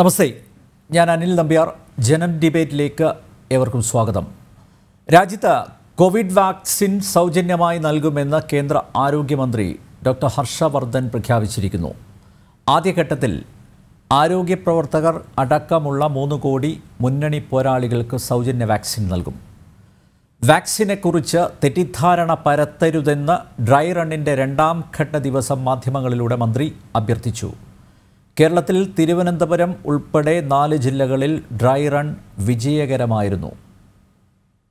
നമസ്തേ ഞാൻ അനിൽ നമ്പ്യാർ ജനൻ ഡിബേറ്റിലേക്ക് ഏവർക്കും സ്വാഗതം രാജ്യത്ത് കോവിഡ് വാക്സിൻ സൗജന്യമായി നൽകുമെന്ന് കേന്ദ്ര ആരോഗ്യമന്ത്രി ഡോക്ടർ ഹർഷവർദ്ധൻ പ്രഖ്യാപിച്ചിരിക്കുന്നു ആദ്യഘട്ടത്തിൽ ആരോഗ്യ പ്രവർത്തകർ അടക്കമുള്ള മൂന്ന് കോടി മുന്നണി പോരാളികൾക്ക് സൗജന്യ വാക്സിൻ നൽകും വാക്സിനെക്കുറിച്ച് തെറ്റിദ്ധാരണ പരത്തരുതെന്ന് ഡ്രൈ റണ്ണിൻ്റെ രണ്ടാം ഘട്ട ദിവസം മാധ്യമങ്ങളിലൂടെ മന്ത്രി അഭ്യർത്ഥിച്ചു കേരളത്തിൽ തിരുവനന്തപുരം ഉൾപ്പെടെ നാല് ജില്ലകളിൽ ഡ്രൈ റൺ വിജയകരമായിരുന്നു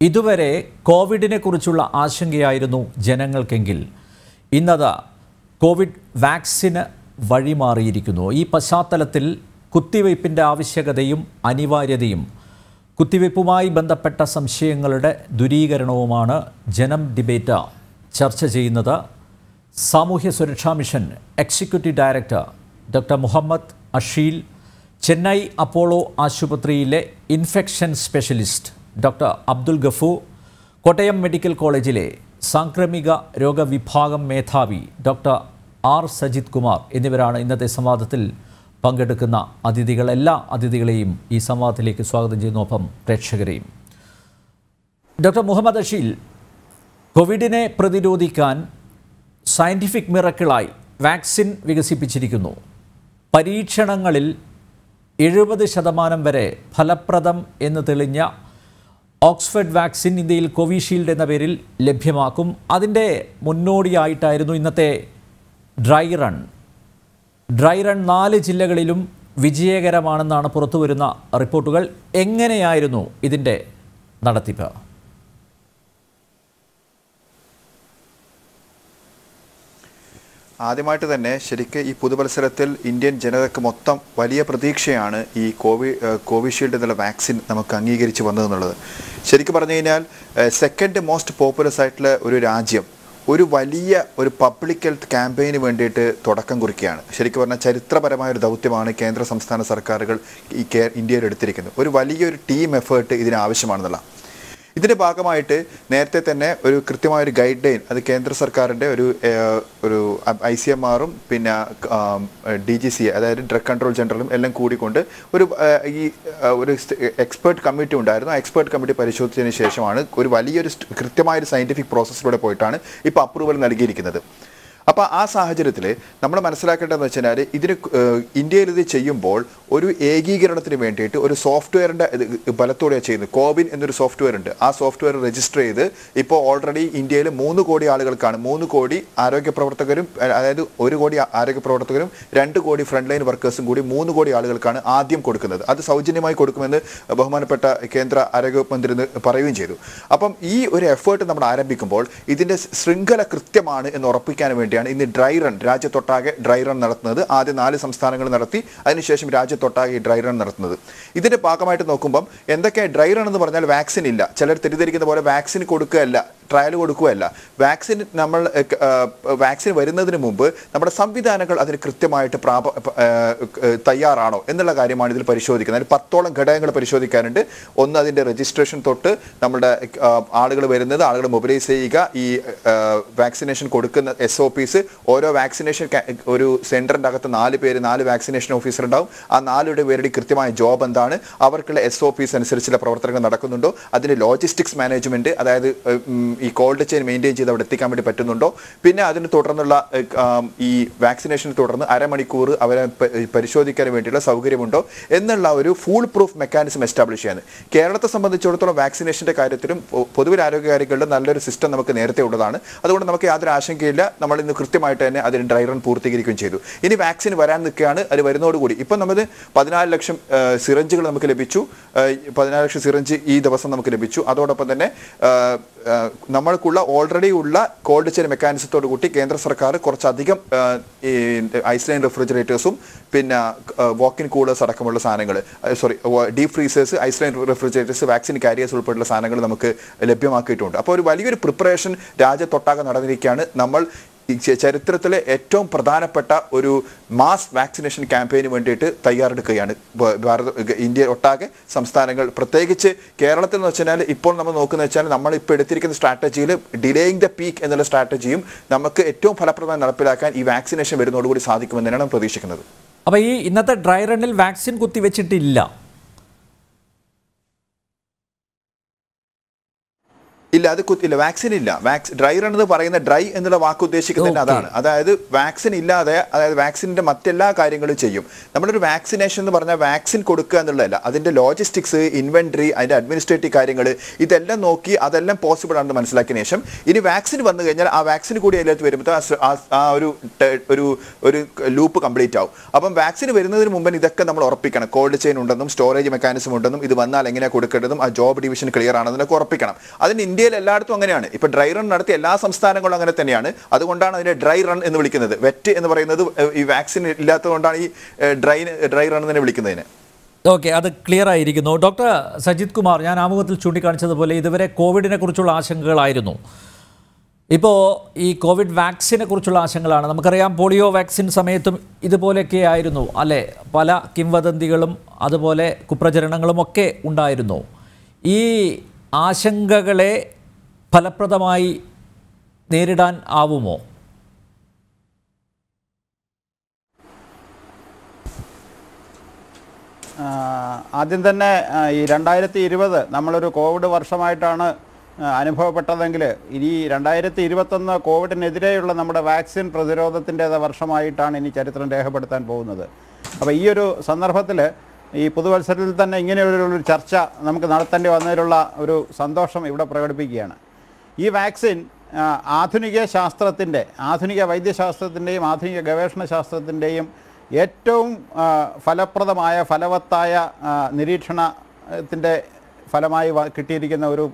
ഇതുവരെ കോവിഡിനെ കുറിച്ചുള്ള ആശങ്കയായിരുന്നു ജനങ്ങൾക്കെങ്കിൽ ഇന്നത കോവിഡ് വാക്സിന് വഴിമാറിയിരിക്കുന്നു ഈ പശ്ചാത്തലത്തിൽ കുത്തിവയ്പ്പിൻ്റെ ആവശ്യകതയും അനിവാര്യതയും കുത്തിവയ്പ്പുമായി ബന്ധപ്പെട്ട സംശയങ്ങളുടെ ദുരീകരണവുമാണ് ജനം ഡിബേറ്റ് ചർച്ച ചെയ്യുന്നത് സാമൂഹ്യ സുരക്ഷാ mission executive director doctor Muhammad Asheel Chennai Apollo ആശുപത്രിയിലെ infection specialist doctor Abdul Gafoor Kottayam medical കോളേജിലെ സാംക്രമിക രോഗവിഭാഗം മേധാവി ഡോക്ടർ ആർ സജിത് കുമാർ എന്നിവരാണ് ഇന്നത്തെ സംവാദത്തിൽ പങ്കെടുക്കുന്ന അതിഥികൾ എല്ലാ അതിഥികളെയും ഈ സംവാദത്തിലേക്ക് സ്വാഗതം ചെയ്യുന്നു ഒപ്പം പ്രേക്ഷകരെയും ഡോക്ടർ മുഹമ്മദ് അഷീൽ കോവിഡിനെ പ്രതിരോധിക്കാൻ സയൻറ്റിഫിക് മിറക്കിളായി വാക്സിൻ വികസിപ്പിച്ചിരിക്കുന്നു പരീക്ഷണങ്ങളിൽ എഴുപത് ശതമാനം വരെ ഫലപ്രദം എന്ന് തെളിഞ്ഞ ഓക്സ്ഫഡ് വാക്സിൻ ഇന്ത്യയിൽ കോവിഷീൽഡ് എന്ന പേരിൽ ലഭ്യമാക്കും അതിൻ്റെ മുന്നോടിയായിട്ടായിരുന്നു ഇന്നത്തെ ഡ്രൈ റൺ ഡ്രൈ റൺ നാല് ജില്ലകളിലും വിജയകരമാണെന്നാണ് പുറത്തുവരുന്ന റിപ്പോർട്ടുകൾ എങ്ങനെയായിരുന്നു ഇതിൻ്റെ നടത്തിപ്പ് ആദ്യമായിട്ട് തന്നെ ശരിക്ക് ഈ പുതുവത്സരത്തിൽ ഇന്ത്യൻ ജനതയ്ക്ക് മൊത്തം വലിയ പ്രതീക്ഷയാണ് ഈ കോവി കോവിഷീൽഡ് എന്നുള്ള വാക്സിൻ നമുക്ക് അംഗീകരിച്ച് വന്നതെന്നുള്ളത് ശരിക്കും പറഞ്ഞു കഴിഞ്ഞാൽ സെക്കൻഡ് മോസ്റ്റ് പോപ്പുലസ് ആയിട്ടുള്ള ഒരു രാജ്യം ഒരു വലിയ ഒരു പബ്ലിക് ഹെൽത്ത് ക്യാമ്പയിന് വേണ്ടിയിട്ട് തുടക്കം കുറിക്കുകയാണ് ശരിക്കും പറഞ്ഞാൽ ചരിത്രപരമായ ഒരു ദൗത്യമാണ് കേന്ദ്ര സംസ്ഥാന സർക്കാരുകൾ ഈ ഇന്ത്യയിൽ എടുത്തിരിക്കുന്നത് ഒരു വലിയൊരു ടീം എഫേർട്ട് ഇതിനാവശ്യമാണെന്നുള്ള ഇതിൻ്റെ ഭാഗമായിട്ട് നേരത്തെ തന്നെ ഒരു കൃത്യമായ ഒരു ഗൈഡ് ലൈൻ അത് കേന്ദ്ര സർക്കാരിൻ്റെ ഒരു ഒരു ഐ സി എം ആറും പിന്നെ ഡി ജി സി അതായത് ഡ്രഗ് കൺട്രോൾ ജനറലും എല്ലാം കൂടിക്കൊണ്ട് ഒരു ഈ ഒരു എക്സ്പേർട്ട് കമ്മിറ്റി ഉണ്ടായിരുന്നു ആ എക്സ്പേർട്ട് കമ്മിറ്റി പരിശോധിച്ചതിന് ശേഷമാണ് ഒരു വലിയൊരു കൃത്യമായൊരു സയൻറ്റിഫിക് പ്രോസസ്സിലൂടെ പോയിട്ടാണ് ഇപ്പോൾ അപ്രൂവൽ നൽകിയിരിക്കുന്നത് അപ്പോൾ ആ സാഹചര്യത്തിൽ നമ്മൾ മനസ്സിലാക്കേണ്ടതെന്ന് വെച്ച് കഴിഞ്ഞാൽ ഇതിന് ഇന്ത്യയിൽ ഇത് ചെയ്യുമ്പോൾ ഒരു ഏകീകരണത്തിന് വേണ്ടിയിട്ട് ഒരു സോഫ്റ്റ്വെയറിൻ്റെ ബലത്തോടെയാണ് ചെയ്യുന്നത് കോബിൻ എന്നൊരു സോഫ്റ്റ്വെയർ ഉണ്ട് ആ സോഫ്റ്റ്വെയർ രജിസ്റ്റർ ചെയ്ത് ഇപ്പോൾ ഓൾറെഡി ഇന്ത്യയിൽ മൂന്ന് കോടി ആളുകൾക്കാണ് മൂന്ന് കോടി ആരോഗ്യ പ്രവർത്തകരും അതായത് ഒരു കോടി ആരോഗ്യ പ്രവർത്തകരും രണ്ട് കോടി ഫ്രണ്ട് ലൈൻ വർക്കേഴ്സും കൂടി മൂന്ന് കോടി ആളുകൾക്കാണ് ആദ്യം കൊടുക്കുന്നത് അത് സൗജന്യമായി കൊടുക്കുമെന്ന് ബഹുമാനപ്പെട്ട കേന്ദ്ര ആരോഗ്യമന്ത്രി പറയുകയും ചെയ്തു അപ്പം ഈ ഒരു എഫേർട്ട് നമ്മൾ ആരംഭിക്കുമ്പോൾ ഇതിൻ്റെ ശൃംഖല കൃത്യമാണ് എന്ന് ഉറപ്പിക്കാൻ വേണ്ടി നടത്തുകയാണ് ഇന്ന് ഡ്രൈ റൺ രാജ്യത്തൊട്ടാകെ ഡ്രൈ റൺ നടത്തുന്നത് ആദ്യം നാല് സംസ്ഥാനങ്ങൾ നടത്തി അതിനുശേഷം രാജ്യത്തൊട്ടാകെ ഡ്രൈ റൺ നടത്തുന്നത് ഇതിൻ്റെ ഭാഗമായിട്ട് നോക്കുമ്പം എന്തൊക്കെ ഡ്രൈ റൺ എന്ന് പറഞ്ഞാൽ വാക്സിൻ ഇല്ല ചിലർ തെറ്റിദ്ധരിക്കുന്ന പോലെ വാക്സിൻ കൊടുക്കുകയല്ല ട്രയൽ കൊടുക്കുകയല്ല വാക്സിൻ നമ്മൾ വാക്സിൻ വരുന്നതിന് മുമ്പ് നമ്മുടെ സംവിധാനങ്ങൾ അതിന് കൃത്യമായിട്ട് പ്രാപ തയ്യാറാണോ എന്നുള്ള കാര്യമാണ് ഇതിൽ പരിശോധിക്കുന്നത് അതിൽ പത്തോളം ഘടകങ്ങൾ പരിശോധിക്കാനുണ്ട് ഒന്ന് അതിൻ്റെ രജിസ്ട്രേഷൻ തൊട്ട് നമ്മുടെ ആളുകൾ വരുന്നത് ആളുകൾ മൊബിലൈസ് ചെയ്യുക ഈ വാക്സിനേഷൻ കൊടുക്കുന്ന എസ് ഒ ഓഫീസ് ഓരോ വാക്സിനേഷൻ ഒരു സെൻറ്ററിൻ്റെ അകത്ത് നാല് പേര് നാല് വാക്സിനേഷൻ ഓഫീസർ ഉണ്ടാവും ആ നാലുടെ പേരുടെ കൃത്യമായ ജോബ് എന്താണ് അവർക്കുള്ള എസ് ഒ പീസ് അനുസരിച്ചുള്ള പ്രവർത്തനങ്ങൾ നടക്കുന്നുണ്ടോ അതിൻ്റെ ലോജിസ്റ്റിക്സ് മാനേജ്മെൻറ്റ് അതായത് ഈ കോൾഡ് ചെയിൻ മെയിൻറ്റെയിൻ ചെയ്ത് അവിടെ എത്തിക്കാൻ വേണ്ടി പറ്റുന്നുണ്ടോ പിന്നെ അതിന് തുടർന്നുള്ള ഈ വാക്സിനേഷനെ തുടർന്ന് അരമണിക്കൂർ അവരെ പരിശോധിക്കാൻ വേണ്ടിയുള്ള സൗകര്യമുണ്ടോ എന്നുള്ള ഒരു ഫുൾ പ്രൂഫ് മെക്കാനിസം എസ്റ്റാബ്ലിഷ് ചെയ്യാൻ കേരളത്തെ സംബന്ധിച്ചിടത്തോളം വാക്സിനേഷൻ്റെ കാര്യത്തിലും പൊതുവിൽ ആരോഗ്യകാരികളുടെ നല്ലൊരു സിസ്റ്റം നമുക്ക് നേരത്തെ ഉള്ളതാണ് അതുകൊണ്ട് നമുക്ക് യാതൊരു ആശങ്കയില്ല നമ്മൾ ഇന്ന് കൃത്യമായിട്ട് തന്നെ അതിന് ഡ്രൈ റൺ പൂർത്തീകരിക്കുകയും ചെയ്തു ഇനി വാക്സിൻ വരാൻ നിൽക്കുകയാണ് അത് വരുന്നതോടുകൂടി ഇപ്പം നമ്മൾ പതിനാല് ലക്ഷം സിറഞ്ചുകൾ നമുക്ക് ലഭിച്ചു പതിനാല് ലക്ഷം സിറഞ്ച് ഈ ദിവസം നമുക്ക് ലഭിച്ചു അതോടൊപ്പം തന്നെ നമ്മൾക്കുള്ള ഓൾറെഡി ഉള്ള കോൾഡ് ചെയിൻ മെക്കാനിസത്തോട് കൂട്ടി കേന്ദ്ര സർക്കാർ കുറച്ചധികം ഈ ഐസ്ലൈൻ റെഫ്രിജറേറ്റേഴ്സും പിന്നെ വാക്കിൻ കൂളേഴ്സ് അടക്കമുള്ള സാധനങ്ങൾ sorry deep freezers ice line refrigerators vaccine carriers ഉൾപ്പെടെയുള്ള സാധനങ്ങൾ നമുക്ക് ലഭ്യമാക്കിയിട്ടുണ്ട് അപ്പോൾ ഒരു വലിയൊരു പ്രിപ്പറേഷൻ രാജ്യത്തൊട്ടാകെ നടന്നിരിക്കുകയാണ് നമ്മൾ ചരിത്രത്തിലെ ഏറ്റവും പ്രധാനപ്പെട്ട ഒരു മാസ് വാക്സിനേഷൻ ക്യാമ്പയിന് വേണ്ടിയിട്ട് തയ്യാറെടുക്കുകയാണ് ഭാരത ഇന്ത്യ ഒട്ടാകെ സംസ്ഥാനങ്ങൾ പ്രത്യേകിച്ച് കേരളത്തിൽ എന്ന് വെച്ചാൽ ഇപ്പോൾ നമ്മൾ നോക്കുന്ന വെച്ചാൽ നമ്മൾ ഇപ്പോൾ എടുത്തിരിക്കുന്ന സ്ട്രാറ്റജിയിൽ ഡിലേയിങ് ദ പീക്ക് എന്നുള്ള സ്ട്രാറ്റജിയും നമുക്ക് ഏറ്റവും ഫലപ്രദമായി നടപ്പിലാക്കാൻ ഈ വാക്സിനേഷൻ വരുന്നതോടുകൂടി തന്നെയാണ് പ്രതീക്ഷിക്കുന്നത് അപ്പോൾ ഈ ഇന്നത്തെ ഡ്രൈ റണ്ണിൽ വാക്സിൻ കുത്തിവെച്ചിട്ടില്ല ഇല്ല അത് കുത്തില്ല വാക്സിൻ ഇല്ല വാക്സിൻ ഡ്രൈ റൺ എന്ന് പറയുന്ന ഡ്രൈ എന്നുള്ള വാക്ക് ഉദ്ദേശിക്കുന്നത് അതാണ് അതായത് വാക്സിൻ ഇല്ലാതെ അതായത് വാക്സിൻ്റെ മറ്റെല്ലാ കാര്യങ്ങളും ചെയ്യും നമ്മളൊരു വാക്സിനേഷൻ എന്ന് പറഞ്ഞാൽ വാക്സിൻ കൊടുക്കുക എന്നുള്ളതല്ല അതിൻ്റെ ലോജിസ്റ്റിക്സ് ഇൻവെൻട്രി അതിൻ്റെ അഡ്മിനിസ്ട്രേറ്റീവ് കാര്യങ്ങൾ ഇതെല്ലാം നോക്കി അതെല്ലാം പോസിബിൾ ആണെന്ന് മനസ്സിലാക്കിയ ശേഷം ഇനി വാക്സിൻ വന്നു കഴിഞ്ഞാൽ ആ വാക്സിൻ കൂടി അതിലേക്ക് വരുമ്പോൾ ആ ഒരു ഒരു ഒരു ലൂപ്പ് കംപ്ലീറ്റ് ആവും അപ്പം വാക്സിൻ വരുന്നതിന് മുമ്പ് ഇതൊക്കെ നമ്മൾ ഉറപ്പിക്കണം കോൾഡ് ചെയിൻ ഉണ്ടെന്നും സ്റ്റോറേജ് മെക്കാനിസം ഉണ്ടെന്നും ഇത് വന്നാൽ എങ്ങനെയാണ് കൊടുക്കേണ്ടതും ആ ജോബ് ഡിവിഷൻ ക്ലിയർ ആണെന്നൊക്കെ ഉറപ്പിക്കണം അതിന് ഇന്ത്യയിൽ എല്ലായിടത്തും അങ്ങനെയാണ് ഇപ്പൊ ഡ്രൈ റൺ നടത്തിയ എല്ലാ സംസ്ഥാനങ്ങളും അങ്ങനെ തന്നെയാണ് അതുകൊണ്ടാണ് അതിനെ ഡ്രൈ റൺ എന്ന് വിളിക്കുന്നത് വെറ്റ് എന്ന് പറയുന്നത് ഈ വാക്സിൻ ഇല്ലാത്തതുകൊണ്ടാണ് ഈ ഡ്രൈ ഡ്രൈ റൺ തന്നെ വിളിക്കുന്നതിന് ഓക്കെ അത് ക്ലിയർ ആയിരിക്കുന്നു ഡോക്ടർ സജിത് കുമാർ ഞാൻ ആമുഖത്തിൽ ചൂണ്ടിക്കാണിച്ചതുപോലെ ഇതുവരെ കോവിഡിനെ കുറിച്ചുള്ള ആശങ്കകളായിരുന്നു ഇപ്പോൾ ഈ കോവിഡ് വാക്സിനെ കുറിച്ചുള്ള ആശങ്കകളാണ് നമുക്കറിയാം പോളിയോ വാക്സിൻ സമയത്തും ഇതുപോലെയൊക്കെ ആയിരുന്നു അല്ലേ പല കിംവദന്തികളും അതുപോലെ കുപ്രചരണങ്ങളും ഒക്കെ ഉണ്ടായിരുന്നു ഈ ആശങ്കകളെ ഫലപ്രദമായി നേരിടാൻ ആവുമോ ആദ്യം തന്നെ ഈ രണ്ടായിരത്തി ഇരുപത് നമ്മളൊരു കോവിഡ് വർഷമായിട്ടാണ് അനുഭവപ്പെട്ടതെങ്കിൽ ഇനി രണ്ടായിരത്തി ഇരുപത്തൊന്ന് കോവിഡിനെതിരെയുള്ള നമ്മുടെ വാക്സിൻ പ്രതിരോധത്തിൻ്റെ വർഷമായിട്ടാണ് ഇനി ചരിത്രം രേഖപ്പെടുത്താൻ പോകുന്നത് അപ്പോൾ ഈ ഒരു സന്ദർഭത്തിൽ ഈ പൊതുവത്സരത്തിൽ തന്നെ ഇങ്ങനെയുള്ളൊരു ചർച്ച നമുക്ക് നടത്തേണ്ടി വന്നതിലുള്ള ഒരു സന്തോഷം ഇവിടെ പ്രകടിപ്പിക്കുകയാണ് ഈ വാക്സിൻ ആധുനിക ശാസ്ത്രത്തിൻ്റെ ആധുനിക വൈദ്യശാസ്ത്രത്തിൻ്റെയും ആധുനിക ഗവേഷണ ശാസ്ത്രത്തിൻ്റെയും ഏറ്റവും ഫലപ്രദമായ ഫലവത്തായ നിരീക്ഷണത്തിൻ്റെ ഫലമായി കിട്ടിയിരിക്കുന്ന ഒരു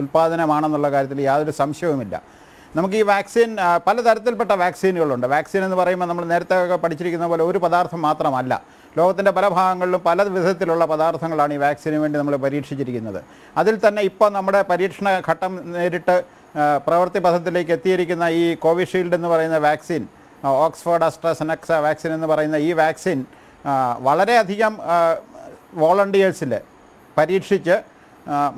ഉൽപ്പാദനമാണെന്നുള്ള കാര്യത്തിൽ യാതൊരു സംശയവുമില്ല നമുക്ക് ഈ വാക്സിൻ പലതരത്തിൽപ്പെട്ട വാക്സിനുകളുണ്ട് വാക്സിൻ എന്ന് പറയുമ്പോൾ നമ്മൾ നേരത്തെ പഠിച്ചിരിക്കുന്ന പോലെ ഒരു പദാർത്ഥം മാത്രമല്ല ലോകത്തിൻ്റെ പല ഭാഗങ്ങളിലും പല വിധത്തിലുള്ള പദാർത്ഥങ്ങളാണ് ഈ വാക്സിന് വേണ്ടി നമ്മൾ പരീക്ഷിച്ചിരിക്കുന്നത് അതിൽ തന്നെ ഇപ്പോൾ നമ്മുടെ പരീക്ഷണ ഘട്ടം നേരിട്ട് പ്രവൃത്തി പഥത്തിലേക്ക് എത്തിയിരിക്കുന്ന ഈ കോവിഷീൽഡ് എന്ന് പറയുന്ന വാക്സിൻ ഓക്സ്ഫോർഡ് അസ്ട്രസെനക്സ വാക്സിൻ എന്ന് പറയുന്ന ഈ വാക്സിൻ വളരെയധികം വോളണ്ടിയേഴ്സിൽ പരീക്ഷിച്ച്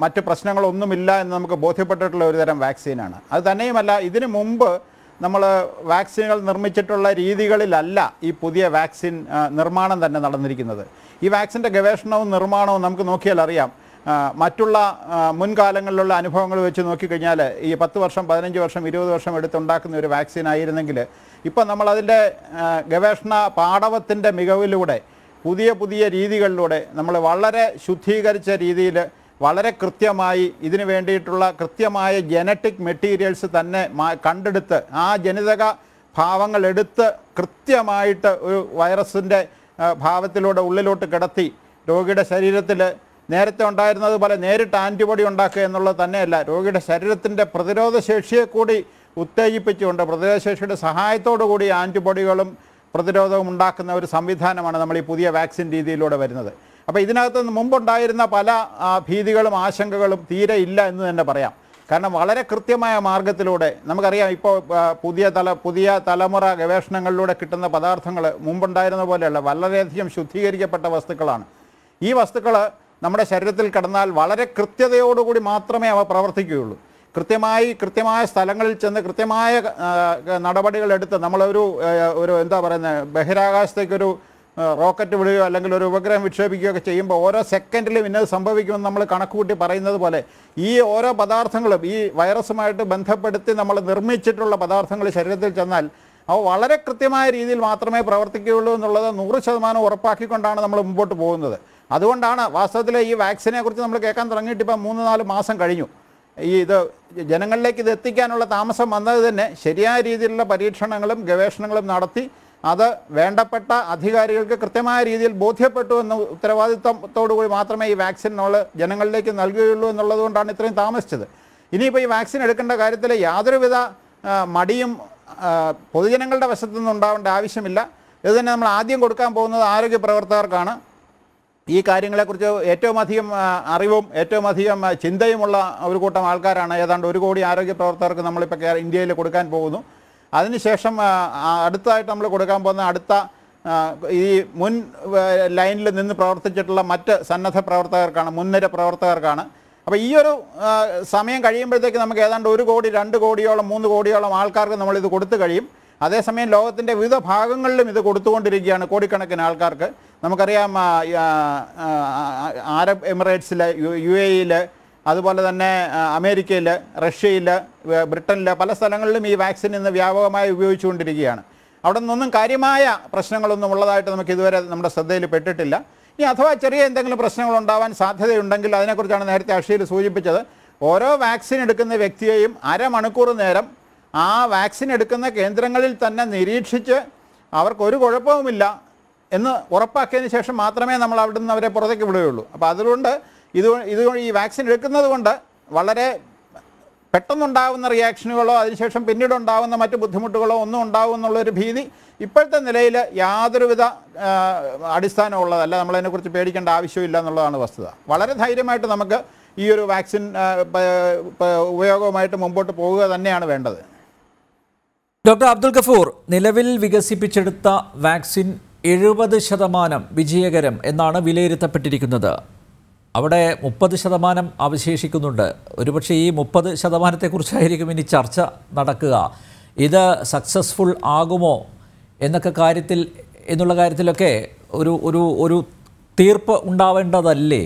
മറ്റ് പ്രശ്നങ്ങളൊന്നുമില്ല എന്ന് നമുക്ക് ബോധ്യപ്പെട്ടിട്ടുള്ള ഒരു തരം വാക്സിനാണ് അത് തന്നെയുമല്ല ഇതിനു മുമ്പ് നമ്മൾ വാക്സിനുകൾ നിർമ്മിച്ചിട്ടുള്ള രീതികളിലല്ല ഈ പുതിയ വാക്സിൻ നിർമ്മാണം തന്നെ നടന്നിരിക്കുന്നത് ഈ വാക്സിൻ്റെ ഗവേഷണവും നിർമ്മാണവും നമുക്ക് നോക്കിയാൽ അറിയാം മറ്റുള്ള മുൻകാലങ്ങളിലുള്ള അനുഭവങ്ങൾ വെച്ച് നോക്കിക്കഴിഞ്ഞാൽ ഈ പത്ത് വർഷം പതിനഞ്ച് വർഷം ഇരുപത് വർഷം എടുത്തുണ്ടാക്കുന്ന ഒരു വാക്സിൻ ആയിരുന്നെങ്കിൽ ഇപ്പം നമ്മളതിൻ്റെ ഗവേഷണ പാടവത്തിൻ്റെ മികവിലൂടെ പുതിയ പുതിയ രീതികളിലൂടെ നമ്മൾ വളരെ ശുദ്ധീകരിച്ച രീതിയിൽ വളരെ കൃത്യമായി ഇതിനു വേണ്ടിയിട്ടുള്ള കൃത്യമായ ജനറ്റിക് മെറ്റീരിയൽസ് തന്നെ കണ്ടെടുത്ത് ആ ജനിതക ഭാവങ്ങൾ എടുത്ത് കൃത്യമായിട്ട് ഒരു വൈറസിൻ്റെ ഭാവത്തിലൂടെ ഉള്ളിലോട്ട് കിടത്തി രോഗിയുടെ ശരീരത്തിൽ നേരത്തെ ഉണ്ടായിരുന്നതുപോലെ നേരിട്ട് ആൻറ്റിബോഡി ഉണ്ടാക്കുക എന്നുള്ളത് തന്നെയല്ല രോഗിയുടെ ശരീരത്തിൻ്റെ പ്രതിരോധ ശേഷിയെ കൂടി ഉത്തേജിപ്പിച്ചുകൊണ്ട് പ്രതിരോധശേഷിയുടെ സഹായത്തോടു കൂടി ആൻറ്റിബോഡികളും പ്രതിരോധവും ഉണ്ടാക്കുന്ന ഒരു സംവിധാനമാണ് നമ്മൾ ഈ പുതിയ വാക്സിൻ രീതിയിലൂടെ വരുന്നത് അപ്പോൾ ഇതിനകത്ത് മുമ്പുണ്ടായിരുന്ന പല ഭീതികളും ആശങ്കകളും തീരെ ഇല്ല എന്ന് തന്നെ പറയാം കാരണം വളരെ കൃത്യമായ മാർഗത്തിലൂടെ നമുക്കറിയാം ഇപ്പോൾ പുതിയ തല പുതിയ തലമുറ ഗവേഷണങ്ങളിലൂടെ കിട്ടുന്ന പദാർത്ഥങ്ങൾ മുമ്പുണ്ടായിരുന്ന പോലെയുള്ള വളരെയധികം ശുദ്ധീകരിക്കപ്പെട്ട വസ്തുക്കളാണ് ഈ വസ്തുക്കൾ നമ്മുടെ ശരീരത്തിൽ കടന്നാൽ വളരെ കൃത്യതയോടുകൂടി മാത്രമേ അവ പ്രവർത്തിക്കുകയുള്ളൂ കൃത്യമായി കൃത്യമായ സ്ഥലങ്ങളിൽ ചെന്ന് കൃത്യമായ നടപടികളെടുത്ത് നമ്മളൊരു ഒരു എന്താ പറയുന്നത് ബഹിരാകാശത്തേക്കൊരു റോക്കറ്റ് വിടുകയോ അല്ലെങ്കിൽ ഒരു ഉപഗ്രഹം വിക്ഷേപിക്കുകയോ ഒക്കെ ചെയ്യുമ്പോൾ ഓരോ സെക്കൻഡിലും ഇന്നത് സംഭവിക്കുമെന്ന് നമ്മൾ കണക്കുകൂട്ടി പറയുന്നത് പോലെ ഈ ഓരോ പദാർത്ഥങ്ങളും ഈ വൈറസുമായിട്ട് ബന്ധപ്പെടുത്തി നമ്മൾ നിർമ്മിച്ചിട്ടുള്ള പദാർത്ഥങ്ങൾ ശരീരത്തിൽ ചെന്നാൽ അവ വളരെ കൃത്യമായ രീതിയിൽ മാത്രമേ പ്രവർത്തിക്കുകയുള്ളൂ എന്നുള്ളത് നൂറ് ശതമാനം ഉറപ്പാക്കിക്കൊണ്ടാണ് നമ്മൾ മുമ്പോട്ട് പോകുന്നത് അതുകൊണ്ടാണ് വാസ്തവത്തിൽ ഈ വാക്സിനെക്കുറിച്ച് നമ്മൾ കേൾക്കാൻ തുടങ്ങിയിട്ട് ഇപ്പം മൂന്ന് നാല് മാസം കഴിഞ്ഞു ഈ ഇത് ജനങ്ങളിലേക്ക് ഇത് എത്തിക്കാനുള്ള താമസം വന്നത് തന്നെ ശരിയായ രീതിയിലുള്ള പരീക്ഷണങ്ങളും ഗവേഷണങ്ങളും നടത്തി അത് വേണ്ടപ്പെട്ട അധികാരികൾക്ക് കൃത്യമായ രീതിയിൽ ബോധ്യപ്പെട്ടു എന്ന ഉത്തരവാദിത്വത്തോടുകൂടി മാത്രമേ ഈ വാക്സിൻ നമ്മൾ ജനങ്ങളിലേക്ക് നൽകുകയുള്ളൂ എന്നുള്ളതുകൊണ്ടാണ് ഇത്രയും താമസിച്ചത് ഇനിയിപ്പോൾ ഈ വാക്സിൻ എടുക്കേണ്ട കാര്യത്തിൽ യാതൊരുവിധ മടിയും പൊതുജനങ്ങളുടെ വശത്തു നിന്ന് ഉണ്ടാവേണ്ട ആവശ്യമില്ല ഇത് തന്നെ നമ്മൾ ആദ്യം കൊടുക്കാൻ പോകുന്നത് ആരോഗ്യ പ്രവർത്തകർക്കാണ് ഈ കാര്യങ്ങളെക്കുറിച്ച് ഏറ്റവും അധികം അറിവും ഏറ്റവും അധികം ചിന്തയുമുള്ള ഒരു കൂട്ടം ആൾക്കാരാണ് ഏതാണ്ട് ഒരു കോടി ആരോഗ്യ പ്രവർത്തകർക്ക് നമ്മളിപ്പോൾ ഇന്ത്യയിൽ കൊടുക്കാൻ പോകുന്നു അതിനുശേഷം അടുത്തായിട്ട് നമ്മൾ കൊടുക്കാൻ പോകുന്ന അടുത്ത ഈ മുൻ ലൈനിൽ നിന്ന് പ്രവർത്തിച്ചിട്ടുള്ള മറ്റ് സന്നദ്ധ പ്രവർത്തകർക്കാണ് മുൻനിര പ്രവർത്തകർക്കാണ് അപ്പോൾ ഈ ഒരു സമയം കഴിയുമ്പോഴത്തേക്ക് നമുക്ക് ഏതാണ്ട് ഒരു കോടി രണ്ട് കോടിയോളം മൂന്ന് കോടിയോളം ആൾക്കാർക്ക് നമ്മളിത് കൊടുത്തു കഴിയും അതേസമയം ലോകത്തിൻ്റെ വിവിധ ഭാഗങ്ങളിലും ഇത് കൊടുത്തുകൊണ്ടിരിക്കുകയാണ് കോടിക്കണക്കിന് ആൾക്കാർക്ക് നമുക്കറിയാം അറബ് എമിറേറ്റ്സിൽ യു എയിലെ അതുപോലെ തന്നെ അമേരിക്കയിൽ റഷ്യയിൽ ബ്രിട്ടനിൽ പല സ്ഥലങ്ങളിലും ഈ വാക്സിൻ ഇന്ന് വ്യാപകമായി ഉപയോഗിച്ചുകൊണ്ടിരിക്കുകയാണ് അവിടെ നിന്നൊന്നും കാര്യമായ പ്രശ്നങ്ങളൊന്നും ഉള്ളതായിട്ട് നമുക്ക് ഇതുവരെ നമ്മുടെ ശ്രദ്ധയിൽ പെട്ടിട്ടില്ല ഇനി അഥവാ ചെറിയ എന്തെങ്കിലും പ്രശ്നങ്ങൾ ഉണ്ടാവാൻ സാധ്യതയുണ്ടെങ്കിൽ അതിനെക്കുറിച്ചാണ് നേരത്തെ അക്ഷയിൽ സൂചിപ്പിച്ചത് ഓരോ വാക്സിൻ എടുക്കുന്ന വ്യക്തിയെയും അരമണിക്കൂർ നേരം ആ വാക്സിൻ എടുക്കുന്ന കേന്ദ്രങ്ങളിൽ തന്നെ നിരീക്ഷിച്ച് അവർക്കൊരു കുഴപ്പവുമില്ല എന്ന് ഉറപ്പാക്കിയതിന് ശേഷം മാത്രമേ നമ്മൾ അവിടെ നിന്ന് അവരെ പുറത്തേക്ക് വിടുകയുള്ളൂ അപ്പോൾ അതുകൊണ്ട് ഇത് ഇത് ഈ വാക്സിൻ എടുക്കുന്നത് കൊണ്ട് വളരെ പെട്ടെന്നുണ്ടാകുന്ന റിയാക്ഷനുകളോ അതിനുശേഷം പിന്നീട് ഉണ്ടാകുന്ന മറ്റ് ബുദ്ധിമുട്ടുകളോ ഒന്നും ഉണ്ടാവും എന്നുള്ളൊരു ഭീതി ഇപ്പോഴത്തെ നിലയിൽ യാതൊരുവിധ അടിസ്ഥാനമുള്ളതല്ല ഉള്ളതല്ല നമ്മളതിനെക്കുറിച്ച് പേടിക്കേണ്ട ആവശ്യമില്ല എന്നുള്ളതാണ് വസ്തുത വളരെ ധൈര്യമായിട്ട് നമുക്ക് ഈ ഒരു വാക്സിൻ ഉപയോഗവുമായിട്ട് മുമ്പോട്ട് പോവുക തന്നെയാണ് വേണ്ടത് ഡോക്ടർ അബ്ദുൽ ഗഫൂർ നിലവിൽ വികസിപ്പിച്ചെടുത്ത വാക്സിൻ എഴുപത് ശതമാനം വിജയകരം എന്നാണ് വിലയിരുത്തപ്പെട്ടിരിക്കുന്നത് അവിടെ മുപ്പത് ശതമാനം അവശേഷിക്കുന്നുണ്ട് ഒരുപക്ഷെ ഈ മുപ്പത് ശതമാനത്തെക്കുറിച്ചായിരിക്കും ഇനി ചർച്ച നടക്കുക ഇത് സക്സസ്ഫുൾ ആകുമോ എന്നൊക്കെ കാര്യത്തിൽ എന്നുള്ള കാര്യത്തിലൊക്കെ ഒരു ഒരു ഒരു തീർപ്പ് ഉണ്ടാവേണ്ടതല്ലേ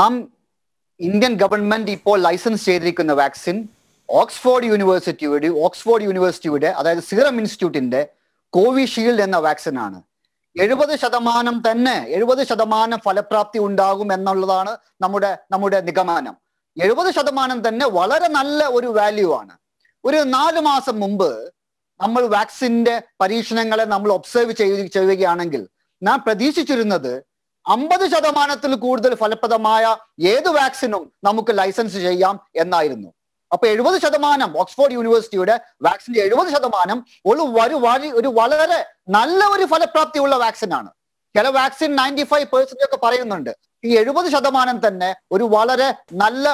നാം ഇന്ത്യൻ ഗവൺമെന്റ് ഇപ്പോൾ ലൈസൻസ് ചെയ്തിരിക്കുന്ന വാക്സിൻ ഓക്സ്ഫോർഡ് യൂണിവേഴ്സിറ്റിയുടെ ഓക്സ്ഫോർഡ് യൂണിവേഴ്സിറ്റിയുടെ അതായത് സീറം ഇൻസ്റ്റിറ്റ്യൂട്ടിന്റെ കോവിഷീൽഡ് എന്ന വാക്സിൻ ആണ് എഴുപത് ശതമാനം തന്നെ എഴുപത് ശതമാനം ഫലപ്രാപ്തി ഉണ്ടാകും എന്നുള്ളതാണ് നമ്മുടെ നമ്മുടെ നിഗമനം എഴുപത് ശതമാനം തന്നെ വളരെ നല്ല ഒരു വാല്യൂ ആണ് ഒരു നാല് മാസം മുമ്പ് നമ്മൾ വാക്സിന്റെ പരീക്ഷണങ്ങളെ നമ്മൾ ഒബ്സർവ് ചെയ്ത് ചെയ്യുകയാണെങ്കിൽ നാം പ്രതീക്ഷിച്ചിരുന്നത് അമ്പത് ശതമാനത്തിൽ കൂടുതൽ ഫലപ്രദമായ ഏത് വാക്സിനും നമുക്ക് ലൈസൻസ് ചെയ്യാം എന്നായിരുന്നു അപ്പൊ എഴുപത് ശതമാനം ഓക്സ്ഫോർഡ് യൂണിവേഴ്സിറ്റിയുടെ വാക്സിൻ്റെ എഴുപത് ശതമാനം ഒരു ഒരു വഴി ഒരു വളരെ നല്ല ഒരു ഫലപ്രാപ്തിയുള്ള വാക്സിനാണ് ചില വാക്സിൻ നയൻറ്റി ഫൈവ് പേഴ്സെന്റ് ഒക്കെ പറയുന്നുണ്ട് ഈ എഴുപത് ശതമാനം തന്നെ ഒരു വളരെ നല്ല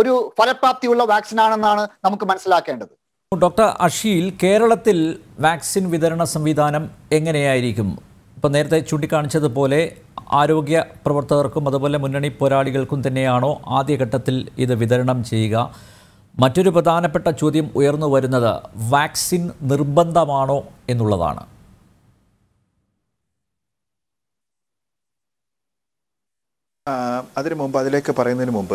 ഒരു ഫലപ്രാപ്തിയുള്ള വാക്സിനാണെന്നാണ് നമുക്ക് മനസ്സിലാക്കേണ്ടത് ഡോക്ടർ അഷീൽ കേരളത്തിൽ വാക്സിൻ വിതരണ സംവിധാനം എങ്ങനെയായിരിക്കും ഇപ്പം നേരത്തെ ചൂണ്ടിക്കാണിച്ചതുപോലെ ആരോഗ്യ പ്രവർത്തകർക്കും അതുപോലെ മുന്നണി പോരാളികൾക്കും തന്നെയാണോ ആദ്യഘട്ടത്തിൽ ഇത് വിതരണം ചെയ്യുക മറ്റൊരു പ്രധാനപ്പെട്ട ചോദ്യം ഉയർന്നു വരുന്നത് വാക്സിൻ നിർബന്ധമാണോ എന്നുള്ളതാണ് അതിനു മുമ്പ് അതിലേക്ക് പറയുന്നതിന് മുമ്പ്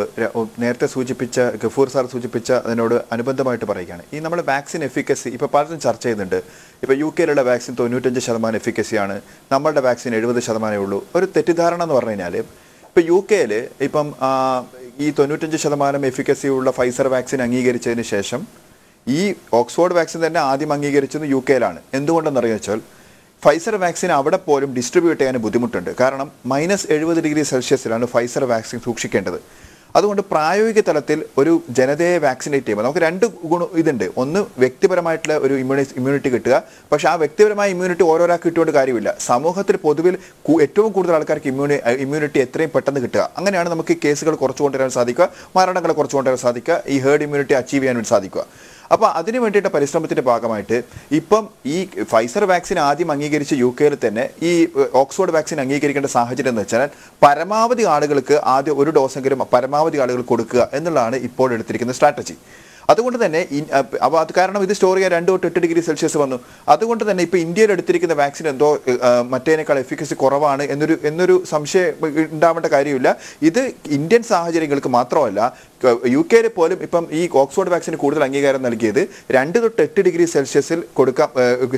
നേരത്തെ സൂചിപ്പിച്ച ഗഫൂർ സാർ സൂചിപ്പിച്ച അതിനോട് അനുബന്ധമായിട്ട് പറയുകയാണ് ഈ നമ്മൾ വാക്സിൻ എഫിക്കസി ഇപ്പോൾ പലരും ചർച്ച ചെയ്യുന്നുണ്ട് ഇപ്പോൾ യു കെയിലുള്ള വാക്സിൻ തൊണ്ണൂറ്റഞ്ച് ശതമാനം എഫിക്കസിയാണ് നമ്മളുടെ വാക്സിൻ എഴുപത് ശതമാനമേ ഉള്ളൂ ഒരു തെറ്റിദ്ധാരണ എന്ന് പറഞ്ഞു കഴിഞ്ഞാൽ ഇപ്പോൾ യു കെയിൽ ഇപ്പം ഈ തൊണ്ണൂറ്റഞ്ച് ശതമാനം എഫിക്കസി ഉള്ള ഫൈസർ വാക്സിൻ അംഗീകരിച്ചതിന് ശേഷം ഈ ഓക്സ്ഫോർഡ് വാക്സിൻ തന്നെ ആദ്യം അംഗീകരിച്ചത് യു കെയിലാണ് എന്തുകൊണ്ടെന്നറിയാ വെച്ചാൽ ഫൈസർ വാക്സിൻ അവിടെ പോലും ഡിസ്ട്രിബ്യൂട്ട് ചെയ്യാൻ ബുദ്ധിമുട്ടുണ്ട് കാരണം മൈനസ് എഴുപത് ഡിഗ്രി സെൽഷ്യസിലാണ് ഫൈസർ വാക്സിൻ സൂക്ഷിക്കേണ്ടത് അതുകൊണ്ട് പ്രായോഗിക തലത്തിൽ ഒരു ജനതയെ വാക്സിനേറ്റ് ചെയ്യുമ്പോൾ നമുക്ക് രണ്ട് ഗുണം ഇതുണ്ട് ഒന്ന് വ്യക്തിപരമായിട്ടുള്ള ഒരു ഇമ്മ്യൂണി ഇമ്മ്യൂണിറ്റി കിട്ടുക പക്ഷേ ആ വ്യക്തിപരമായ ഇമ്മ്യൂണിറ്റി ഓരോരാൾക്ക് കിട്ടിയോണ്ട് കാര്യമില്ല സമൂഹത്തിൽ പൊതുവിൽ ഏറ്റവും കൂടുതൽ ആൾക്കാർക്ക് ഇമ്മ്യൂണി ഇമ്മ്യൂണിറ്റി എത്രയും പെട്ടെന്ന് കിട്ടുക അങ്ങനെയാണ് നമുക്ക് കേസുകൾ കുറച്ചുകൊണ്ടുവരാൻ സാധിക്കുക മരണങ്ങൾ കുറച്ചുകൊണ്ടുവരാൻ സാധിക്കുക ഈ ഹേർഡ് ഇമ്മ്യൂണിറ്റി അച്ചീവ് ചെയ്യാൻ വേണ്ടി സാധിക്കുക അപ്പോൾ അതിന് വേണ്ടിയിട്ട് പരിശ്രമത്തിൻ്റെ ഭാഗമായിട്ട് ഇപ്പം ഈ ഫൈസർ വാക്സിൻ ആദ്യം അംഗീകരിച്ച യു കെയിൽ തന്നെ ഈ ഓക്സ്ഫോർഡ് വാക്സിൻ അംഗീകരിക്കേണ്ട സാഹചര്യം എന്ന് വെച്ചാൽ പരമാവധി ആളുകൾക്ക് ആദ്യം ഒരു ഡോസെങ്കിലും പരമാവധി ആളുകൾ കൊടുക്കുക എന്നുള്ളതാണ് ഇപ്പോൾ എടുത്തിരിക്കുന്ന സ്ട്രാറ്റജി അതുകൊണ്ട് തന്നെ അപ്പോൾ അത് കാരണം ഇത് സ്റ്റോർ ചെയ്യാൻ രണ്ട് തൊട്ട് എട്ട് ഡിഗ്രി സെൽഷ്യസ് വന്നു അതുകൊണ്ട് തന്നെ ഇപ്പോൾ ഇന്ത്യയിൽ എടുത്തിരിക്കുന്ന വാക്സിൻ എന്തോ മറ്റേനേക്കാൾ എഫിക്കസി കുറവാണ് എന്നൊരു എന്നൊരു സംശയം ഉണ്ടാവേണ്ട കാര്യമില്ല ഇത് ഇന്ത്യൻ സാഹചര്യങ്ങൾക്ക് മാത്രമല്ല യു കെയിൽ പോലും ഇപ്പം ഈ ഓക്സ്ഫോർഡ് വാക്സിന് കൂടുതൽ അംഗീകാരം നൽകിയത് രണ്ട് തൊട്ട് എട്ട് ഡിഗ്രി സെൽഷ്യസിൽ കൊടുക്കാൻ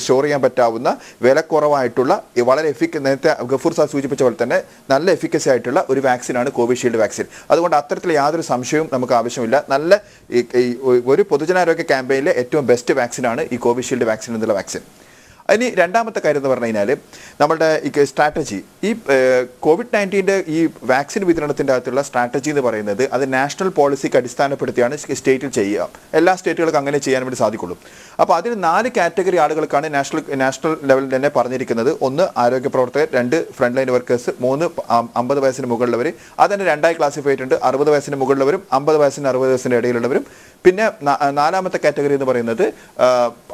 സ്റ്റോർ ചെയ്യാൻ പറ്റാവുന്ന വിലക്കുറവായിട്ടുള്ള വളരെ എഫിക്ക നേരത്തെ ഗഫൂർ സാഹ് സൂചിപ്പിച്ച പോലെ തന്നെ നല്ല എഫിക്കസി ആയിട്ടുള്ള ഒരു വാക്സിനാണ് കോവിഷീൽഡ് വാക്സിൻ അതുകൊണ്ട് അത്തരത്തിൽ യാതൊരു സംശയവും നമുക്ക് ആവശ്യമില്ല നല്ല ഒരു പൊതുജനാരോഗ്യ ക്യാമ്പയിനിലെ ഏറ്റവും ബെസ്റ്റ് വാക്സിനാണ് ഈ കോവിഷീൽഡ് വാക്സിൻ എന്നുള്ള വാക്സിൻ ഇനി രണ്ടാമത്തെ കാര്യം എന്ന് പറഞ്ഞു കഴിഞ്ഞാൽ നമ്മുടെ സ്ട്രാറ്റജി ഈ കോവിഡ് നയൻറ്റീൻ്റെ ഈ വാക്സിൻ വിതരണത്തിൻ്റെ അകത്തുള്ള സ്ട്രാറ്റജി എന്ന് പറയുന്നത് അത് നാഷണൽ പോളിസിക്ക് അടിസ്ഥാനപ്പെടുത്തിയാണ് സ്റ്റേറ്റിൽ ചെയ്യുക എല്ലാ സ്റ്റേറ്റുകൾക്കും അങ്ങനെ ചെയ്യാൻ വേണ്ടി സാധിക്കുള്ളൂ അപ്പോൾ അതിന് നാല് കാറ്റഗറി ആളുകൾക്കാണ് നാഷണൽ നാഷണൽ ലെവലിൽ തന്നെ പറഞ്ഞിരിക്കുന്നത് ഒന്ന് ആരോഗ്യ പ്രവർത്തകർ രണ്ട് ഫ്രണ്ട് ലൈൻ വർക്കേഴ്സ് മൂന്ന് അമ്പത് വയസ്സിന് മുകളിലുള്ളവർ അത് തന്നെ രണ്ടായി ക്ലാസിഫൈ ചെയ്തിട്ടുണ്ട് അറുപത് വയസ്സിന് മുകളിലുള്ളവരും അമ്പത് വയസ്സിന് അറുപത് വയസ്സിൻ്റെ ഇടയിലുള്ളവരും പിന്നെ നാലാമത്തെ കാറ്റഗറി എന്ന് പറയുന്നത്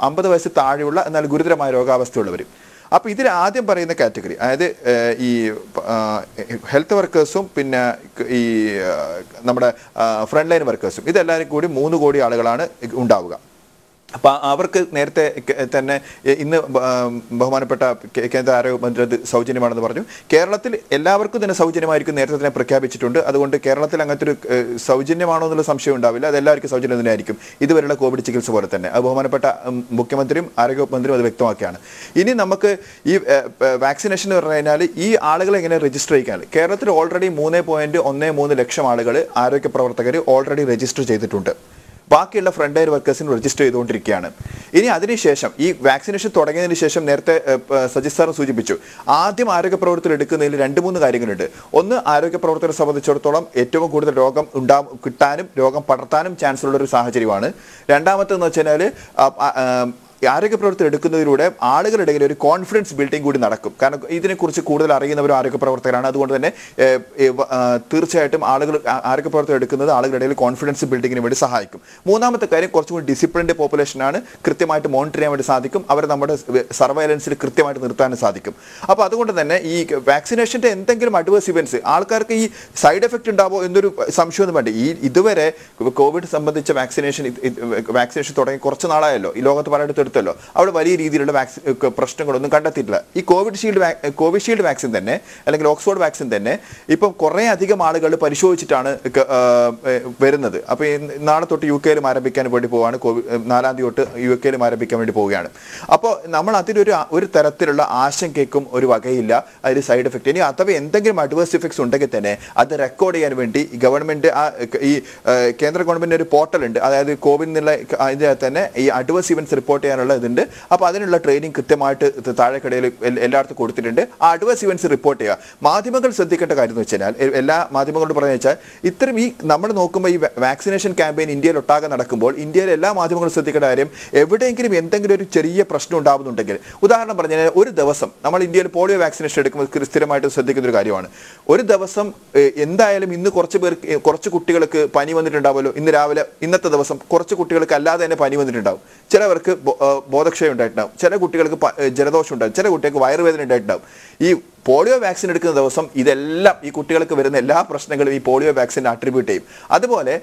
അമ്പത് വയസ്സ് താഴെയുള്ള എന്നാൽ ഗുരുതരമായ രോഗാവസ്ഥയുള്ളവരും അപ്പോൾ ഇതിൽ ആദ്യം പറയുന്ന കാറ്റഗറി അതായത് ഈ ഹെൽത്ത് വർക്കേഴ്സും പിന്നെ ഈ നമ്മുടെ ഫ്രണ്ട് ലൈൻ വർക്കേഴ്സും ഇതെല്ലാവരും കൂടി മൂന്ന് കോടി ആളുകളാണ് ഉണ്ടാവുക അപ്പോൾ അവർക്ക് നേരത്തെ തന്നെ ഇന്ന് ബഹുമാനപ്പെട്ട കേന്ദ്ര ആരോഗ്യമന്ത്രി അത് സൗജന്യമാണെന്ന് പറഞ്ഞു കേരളത്തിൽ എല്ലാവർക്കും തന്നെ സൗജന്യമായിരിക്കും നേരത്തെ തന്നെ പ്രഖ്യാപിച്ചിട്ടുണ്ട് അതുകൊണ്ട് കേരളത്തിൽ അങ്ങനത്തെ ഒരു സൗജന്യമാണോ എന്നുള്ള സംശയം ഉണ്ടാവില്ല അത് എല്ലാവർക്കും സൗജന്യം തന്നെയായിരിക്കും ഇതുവരെയുള്ള കോവിഡ് ചികിത്സ പോലെ തന്നെ അത് ബഹുമാനപ്പെട്ട മുഖ്യമന്ത്രിയും ആരോഗ്യമന്ത്രിയും അത് വ്യക്തമാക്കിയാണ് ഇനി നമുക്ക് ഈ വാക്സിനേഷൻ എന്ന് പറഞ്ഞു കഴിഞ്ഞാൽ ഈ ആളുകളെ എങ്ങനെ രജിസ്റ്റർ ചെയ്യിക്കാൻ കേരളത്തിൽ ഓൾറെഡി മൂന്ന് ലക്ഷം ആളുകൾ ആരോഗ്യ പ്രവർത്തകർ ഓൾറെഡി രജിസ്റ്റർ ചെയ്തിട്ടുണ്ട് ബാക്കിയുള്ള ഫ്രണ്ട് ലൈൻ വർക്കേഴ്സിന് രജിസ്റ്റർ ചെയ്തുകൊണ്ടിരിക്കുകയാണ് ഇനി അതിനുശേഷം ഈ വാക്സിനേഷൻ തുടങ്ങിയതിന് ശേഷം നേരത്തെ സജിത് സാറും സൂചിപ്പിച്ചു ആദ്യം ആരോഗ്യ പ്രവർത്തകർ എടുക്കുന്നതിൽ രണ്ട് മൂന്ന് കാര്യങ്ങളുണ്ട് ഒന്ന് ആരോഗ്യ പ്രവർത്തകരെ സംബന്ധിച്ചിടത്തോളം ഏറ്റവും കൂടുതൽ രോഗം ഉണ്ടാ കിട്ടാനും രോഗം പടർത്താനും ചാൻസ് ഉള്ള ഒരു സാഹചര്യമാണ് രണ്ടാമത്തെന്ന് വെച്ച് കഴിഞ്ഞാൽ ആരോഗ്യ പ്രവർത്തനം എടുക്കുന്നതിലൂടെ ആളുകളുടെ ഒരു കോൺഫിഡൻസ് ബിൽഡിംഗ് കൂടി നടക്കും കാരണം ഇതിനെക്കുറിച്ച് കൂടുതൽ അറിയുന്നവർ ആരോഗ്യ പ്രവർത്തകരാണ് അതുകൊണ്ട് തന്നെ തീർച്ചയായിട്ടും ആളുകൾ ആരോഗ്യ പ്രവർത്തനം എടുക്കുന്നത് ആളുകളുടെ ഇടയിൽ കോൺഫിഡൻസ് ബിൽഡിങ്ങിന് വേണ്ടി സഹായിക്കും മൂന്നാമത്തെ കാര്യം കുറച്ചും കൂടി ഡിസിപ്ലിൻഡ് പോപ്പുലേഷനാണ് കൃത്യമായിട്ട് മോണിറ്റർ ചെയ്യാൻ വേണ്ടി സാധിക്കും അവരെ നമ്മുടെ സർവൈലൻസിൽ കൃത്യമായിട്ട് നിർത്താനും സാധിക്കും അപ്പോൾ അതുകൊണ്ട് തന്നെ ഈ വാക്സിനേഷൻ്റെ എന്തെങ്കിലും അഡ്വേഴ്സ് ഇവൻസ് ആൾക്കാർക്ക് ഈ സൈഡ് എഫക്റ്റ് ഉണ്ടാവോ എന്നൊരു സംശയമൊന്നും വേണ്ട ഈ ഇതുവരെ കോവിഡ് സംബന്ധിച്ച വാക്സിനേഷൻ വാക്സിനേഷൻ തുടങ്ങി കുറച്ച് നാളായല്ലോ ഈ ലോകത്ത് പലയിടത്തും എടുത്തല്ലോ അവിടെ വലിയ രീതിയിലുള്ള വാക്സിൻ പ്രശ്നങ്ങളൊന്നും കണ്ടെത്തിയിട്ടില്ല ഈ കോവിഡ് ഷീൽഡ് കോവിഷീൽഡ് വാക്സിൻ തന്നെ അല്ലെങ്കിൽ ഓക്സ്ഫോർഡ് വാക്സിൻ തന്നെ ഇപ്പം കുറേ അധികം ആളുകൾ പരിശോധിച്ചിട്ടാണ് വരുന്നത് അപ്പോൾ നാളെ തൊട്ട് യു കെയിലും ആരംഭിക്കാൻ വേണ്ടി പോവുകയാണ് കോവിഡ് നാലാം തീയതി തൊട്ട് യു കെയിലും ആരംഭിക്കാൻ വേണ്ടി പോവുകയാണ് അപ്പോൾ നമ്മൾ അതിലൊരു ഒരു തരത്തിലുള്ള ആശങ്കയ്ക്കും ഒരു വകയില്ല അതിൽ സൈഡ് എഫക്റ്റ് ഇനി അഥവാ എന്തെങ്കിലും അഡ്വേഴ്സ് ഇഫക്ട്സ് ഉണ്ടെങ്കിൽ തന്നെ അത് റെക്കോർഡ് ചെയ്യാൻ വേണ്ടി ഗവൺമെൻറ് ഈ കേന്ദ്ര ഗവൺമെൻറ് ഒരു പോർട്ടൽ ഉണ്ട് അതായത് കോവിഡ് എന്നുള്ള അതിൻ്റെ തന്നെ ഈ അഡ്വേഴ്സ് ഇവൻസ് റിപ്പോർട്ട് ചെയ്യാനുള്ള ഇതുണ്ട് അപ്പോൾ അതിനുള്ള ട്രെയിനിങ് കൃത്യമായിട്ട് താഴെക്കിടയിൽ എല്ലായിടത്തും കൊടുത്തിട്ടുണ്ട് ആ അഡ്വേഴ്സ് ഇവൻസ് റിപ്പോർട്ട് ചെയ്യുക മാധ്യമങ്ങൾ ശ്രദ്ധിക്കേണ്ട കാര്യം എന്ന് വെച്ചാൽ എല്ലാ മാധ്യമങ്ങളോട് പറഞ്ഞു വെച്ചാൽ ഇത്രയും ഈ നമ്മൾ നോക്കുമ്പോൾ ഈ വാക്സിനേഷൻ ക്യാമ്പയിൻ ഇന്ത്യയിൽ ഒട്ടാകെ നടക്കുമ്പോൾ ഇന്ത്യയിലെ എല്ലാ മാധ്യമങ്ങളും ശ്രദ്ധിക്കേണ്ട കാര്യം എവിടെയെങ്കിലും എന്തെങ്കിലും ഒരു ചെറിയ പ്രശ്നം ഉണ്ടാകുന്നുണ്ടെങ്കിൽ ഉദാഹരണം പറഞ്ഞു ഒരു ദിവസം നമ്മൾ ഇന്ത്യയിൽ പോളിയോ വാക്സിനേഷൻ എടുക്കുമ്പോൾ സ്ഥിരമായിട്ട് ശ്രദ്ധിക്കുന്ന ഒരു കാര്യമാണ് ഒരു ദിവസം എന്തായാലും ഇന്ന് കുറച്ച് പേർക്ക് കുറച്ച് കുട്ടികൾക്ക് പനി വന്നിട്ടുണ്ടാവുമല്ലോ ഇന്ന് രാവിലെ ഇന്നത്തെ ദിവസം കുറച്ച് കുട്ടികൾക്ക് അല്ലാതെ തന്നെ പനി വന്നിട്ടുണ്ടാവും ചിലവർക്ക് ബോധക്ഷയം ഉണ്ടായിട്ടുണ്ടാവും ചില കുട്ടികൾക്ക് ജലദോഷം ഉണ്ടാവും ചില കുട്ടികൾക്ക് വയറുവേദന ഉണ്ടായിട്ടുണ്ടാവും ഈ പോളിയോ വാക്സിൻ എടുക്കുന്ന ദിവസം ഇതെല്ലാം ഈ കുട്ടികൾക്ക് വരുന്ന എല്ലാ പ്രശ്നങ്ങളും ഈ പോളിയോ വാക്സിൻ അട്രിബ്യൂട്ട് ചെയ്യും അതുപോലെ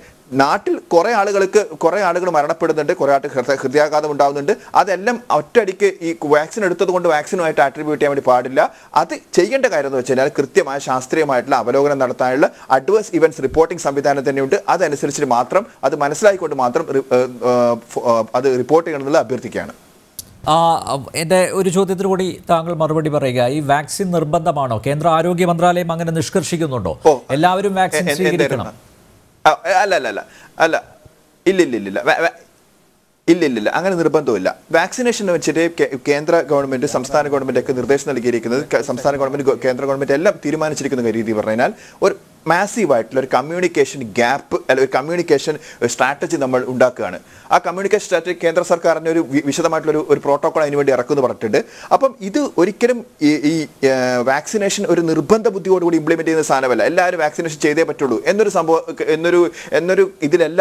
നാട്ടിൽ കുറേ ആളുകൾക്ക് കുറേ ആളുകൾ മരണപ്പെടുന്നുണ്ട് കുറേ ആൾക്ക് ഹൃദയാഘാതം ഉണ്ടാകുന്നുണ്ട് അതെല്ലാം ഒറ്റയടിക്ക് ഈ വാക്സിൻ എടുത്തത് കൊണ്ട് വാക്സിനുമായിട്ട് അട്രിബ്യൂട്ട് ചെയ്യാൻ വേണ്ടി പാടില്ല അത് ചെയ്യേണ്ട കാര്യം എന്ന് വെച്ച് കഴിഞ്ഞാൽ കൃത്യമായ ശാസ്ത്രീയമായിട്ടുള്ള അവലോകനം നടത്താനുള്ള അഡ്വേഴ്സ് ഇവൻറ്റ്സ് റിപ്പോർട്ടിംഗ് സംവിധാനം തന്നെയുണ്ട് അതനുസരിച്ച് മാത്രം അത് മനസ്സിലാക്കിക്കൊണ്ട് മാത്രം അത് റിപ്പോർട്ട് ചെയ്യണമെന്നുള്ള അഭ്യർത്ഥിക്കുകയാണ് എൻ്റെ ഒരു ചോദ്യത്തിന് കൂടി താങ്കൾ മറുപടി പറയുക ഈ വാക്സിൻ നിർബന്ധമാണോ കേന്ദ്ര ആരോഗ്യ മന്ത്രാലയം അങ്ങനെ നിഷ്കർഷിക്കുന്നുണ്ടോ എല്ലാവരും വാക്സിൻ സ്വീകരിക്കണം അല്ല അല്ല അല്ല അല്ല ഇല്ല ഇല്ല ഇല്ല ഇല്ല ഇല്ല അങ്ങനെ നിർബന്ധമില്ല വാക്സിനേഷൻ വെച്ചിട്ട് കേന്ദ്ര ഗവൺമെന്റ് സംസ്ഥാന ഗവൺമെന്റ് ഒക്കെ നിർദ്ദേശം നൽകിയിരിക്കുന്നത് സംസ്ഥാന ഗവൺമെന്റ് കേന്ദ്ര ഗവൺമെന്റ് എല്ലാം തീരുമാനിച്ചിരിക്കുന്ന രീതി പറഞ്ഞാൽ ഒരു മാസീവായിട്ടുള്ള ഒരു കമ്മ്യൂണിക്കേഷൻ ഗ്യാപ്പ് അല്ലെങ്കിൽ ഒരു കമ്മ്യൂണിക്കേഷൻ സ്ട്രാറ്റജി നമ്മൾ ഉണ്ടാക്കുകയാണ് ആ കമ്മ്യൂണിക്കേഷൻ സ്ട്രാറ്റജി കേന്ദ്ര സർക്കാരിൻ്റെ ഒരു വിശദമായിട്ടുള്ള ഒരു പ്രോട്ടോകോൾ വേണ്ടി ഇറക്കുമെന്ന് പറഞ്ഞിട്ടുണ്ട് അപ്പം ഇത് ഒരിക്കലും ഈ വാക്സിനേഷൻ ഒരു നിർബന്ധ ബുദ്ധിയോടുകൂടി ഇംപ്ലിമെൻ്റ് ചെയ്യുന്ന സാധനമല്ല എല്ലാവരും വാക്സിനേഷൻ ചെയ്തേ പറ്റുള്ളൂ എന്നൊരു സംഭവം എന്നൊരു എന്നൊരു ഇതിലല്ല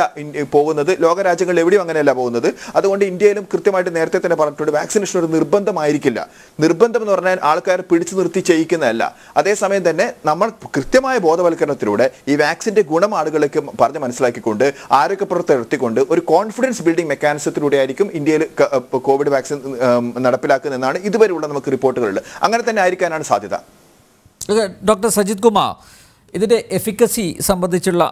പോകുന്നത് ലോകരാജ്യങ്ങളിൽ എവിടെയും അങ്ങനെയല്ല പോകുന്നത് അതുകൊണ്ട് ഇന്ത്യയിലും കൃത്യമായിട്ട് നേരത്തെ തന്നെ പറഞ്ഞിട്ടുണ്ട് വാക്സിനേഷൻ ഒരു നിർബന്ധമായിരിക്കില്ല നിർബന്ധം എന്ന് പറഞ്ഞാൽ ആൾക്കാരെ പിടിച്ചു നിർത്തി ചെയ്യിക്കുന്നതല്ല അതേസമയം തന്നെ നമ്മൾ കൃത്യമായ ബോധവൽക്കരണം പ്രചാരണത്തിലൂടെ ഈ വാക്സിന്റെ ഗുണം ആളുകൾക്ക് പറഞ്ഞ് മനസ്സിലാക്കിക്കൊണ്ട് ആരോഗ്യ പുറത്തിറത്തിക്കൊണ്ട് ഒരു കോൺഫിഡൻസ് ബിൽഡിംഗ് മെക്കാനിസത്തിലൂടെ ആയിരിക്കും ഇന്ത്യയിൽ കോവിഡ് വാക്സിൻ നടപ്പിലാക്കുന്നതെന്നാണ് ഇതുവരെയുള്ള നമുക്ക് റിപ്പോർട്ടുകളുള്ളത് അങ്ങനെ തന്നെ ആയിരിക്കാനാണ് സാധ്യത ഡോക്ടർ സജിത് കുമാർ ഇതിൻ്റെ എഫിക്കസി സംബന്ധിച്ചുള്ള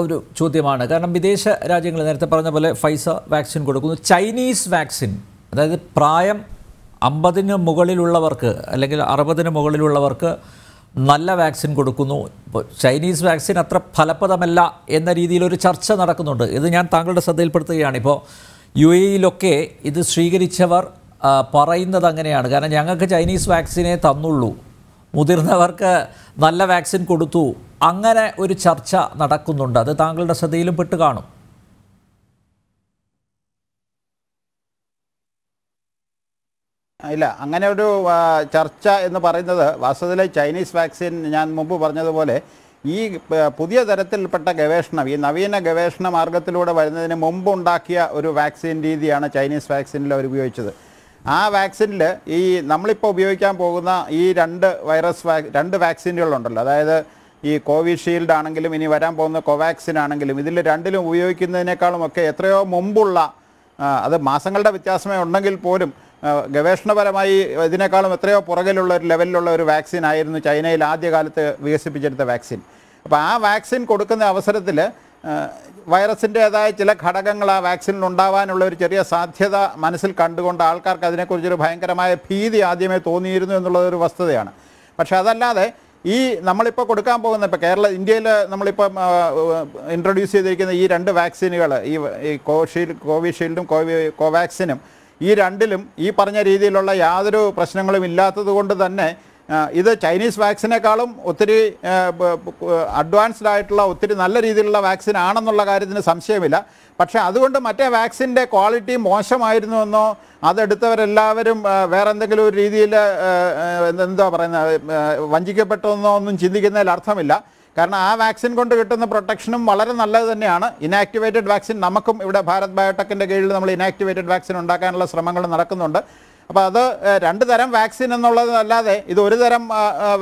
ഒരു ചോദ്യമാണ് കാരണം വിദേശ രാജ്യങ്ങൾ നേരത്തെ പറഞ്ഞ പോലെ ഫൈസ വാക്സിൻ കൊടുക്കുന്നു ചൈനീസ് വാക്സിൻ അതായത് പ്രായം അമ്പതിന് മുകളിലുള്ളവർക്ക് അല്ലെങ്കിൽ അറുപതിന് മുകളിലുള്ളവർക്ക് നല്ല വാക്സിൻ കൊടുക്കുന്നു ചൈനീസ് വാക്സിൻ അത്ര ഫലപ്രദമല്ല എന്ന രീതിയിലൊരു ചർച്ച നടക്കുന്നുണ്ട് ഇത് ഞാൻ താങ്കളുടെ ശ്രദ്ധയിൽപ്പെടുത്തുകയാണ് ഇപ്പോൾ യു എയിലൊക്കെ ഇത് സ്വീകരിച്ചവർ പറയുന്നത് അങ്ങനെയാണ് കാരണം ഞങ്ങൾക്ക് ചൈനീസ് വാക്സിനെ തന്നുള്ളൂ മുതിർന്നവർക്ക് നല്ല വാക്സിൻ കൊടുത്തു അങ്ങനെ ഒരു ചർച്ച നടക്കുന്നുണ്ട് അത് താങ്കളുടെ ശ്രദ്ധയിലും പെട്ട് കാണും ഇല്ല അങ്ങനെ ഒരു ചർച്ച എന്ന് പറയുന്നത് വാസ്തവത്തിൽ ചൈനീസ് വാക്സിൻ ഞാൻ മുമ്പ് പറഞ്ഞതുപോലെ ഈ പുതിയ തരത്തിൽപ്പെട്ട ഗവേഷണം ഈ നവീന ഗവേഷണ മാർഗത്തിലൂടെ വരുന്നതിന് മുമ്പ് ഉണ്ടാക്കിയ ഒരു വാക്സിൻ രീതിയാണ് ചൈനീസ് വാക്സിനിൽ അവർ ഉപയോഗിച്ചത് ആ വാക്സിനിൽ ഈ നമ്മളിപ്പോൾ ഉപയോഗിക്കാൻ പോകുന്ന ഈ രണ്ട് വൈറസ് വാ രണ്ട് വാക്സിനുകളുണ്ടല്ലോ അതായത് ഈ കോവിഷീൽഡ് ആണെങ്കിലും ഇനി വരാൻ പോകുന്ന കോവാക്സിൻ ആണെങ്കിലും ഇതിൽ രണ്ടിലും ഉപയോഗിക്കുന്നതിനേക്കാളും ഒക്കെ എത്രയോ മുമ്പുള്ള അത് മാസങ്ങളുടെ വ്യത്യാസമേ ഉണ്ടെങ്കിൽ പോലും ഗവേഷണപരമായി ഇതിനേക്കാളും എത്രയോ പുറകിലുള്ള ഒരു ലെവലിലുള്ള ഒരു വാക്സിൻ ആയിരുന്നു ചൈനയിൽ ആദ്യകാലത്ത് വികസിപ്പിച്ചെടുത്ത വാക്സിൻ അപ്പോൾ ആ വാക്സിൻ കൊടുക്കുന്ന അവസരത്തിൽ വൈറസിൻ്റെതായ ചില ഘടകങ്ങൾ ആ വാക്സിനിൽ ഉണ്ടാവാനുള്ള ഒരു ചെറിയ സാധ്യത മനസ്സിൽ കണ്ടുകൊണ്ട് ആൾക്കാർക്ക് അതിനെക്കുറിച്ചൊരു ഭയങ്കരമായ ഭീതി ആദ്യമേ തോന്നിയിരുന്നു എന്നുള്ളതൊരു വസ്തുതയാണ് പക്ഷേ അതല്ലാതെ ഈ നമ്മളിപ്പോൾ കൊടുക്കാൻ പോകുന്ന ഇപ്പോൾ കേരള ഇന്ത്യയിൽ നമ്മളിപ്പം ഇൻട്രൊഡ്യൂസ് ചെയ്തിരിക്കുന്ന ഈ രണ്ട് വാക്സിനുകൾ ഈ കോഷീൽഡ് കോവിഷീൽഡും കോവി കോവാക്സിനും ഈ രണ്ടിലും ഈ പറഞ്ഞ രീതിയിലുള്ള യാതൊരു പ്രശ്നങ്ങളും ഇല്ലാത്തത് കൊണ്ട് തന്നെ ഇത് ചൈനീസ് വാക്സിനേക്കാളും ഒത്തിരി അഡ്വാൻസ്ഡ് ആയിട്ടുള്ള ഒത്തിരി നല്ല രീതിയിലുള്ള വാക്സിൻ ആണെന്നുള്ള കാര്യത്തിന് സംശയമില്ല പക്ഷേ അതുകൊണ്ട് മറ്റേ വാക്സിൻ്റെ ക്വാളിറ്റി മോശമായിരുന്നു എന്നോ അതെടുത്തവരെല്ലാവരും വേറെ എന്തെങ്കിലും ഒരു രീതിയിൽ എന്താ പറയുന്നത് വഞ്ചിക്കപ്പെട്ടതെന്നോ ഒന്നും ചിന്തിക്കുന്നതിൽ അർത്ഥമില്ല കാരണം ആ വാക്സിൻ കൊണ്ട് കിട്ടുന്ന പ്രൊട്ടക്ഷനും വളരെ നല്ലത് തന്നെയാണ് ഇനാക്ടിവേറ്റഡ് വാക്സിൻ നമുക്കും ഇവിടെ ഭാരത് ബയോടെക്കിൻ്റെ കീഴിൽ നമ്മൾ ഇനാക്ടിവേറ്റഡ് വാക്സിൻ ഉണ്ടാക്കാനുള്ള ശ്രമങ്ങൾ നടക്കുന്നുണ്ട് അപ്പോൾ അത് രണ്ട് തരം വാക്സിൻ എന്നുള്ളതല്ലാതെ ഇത് ഒരു തരം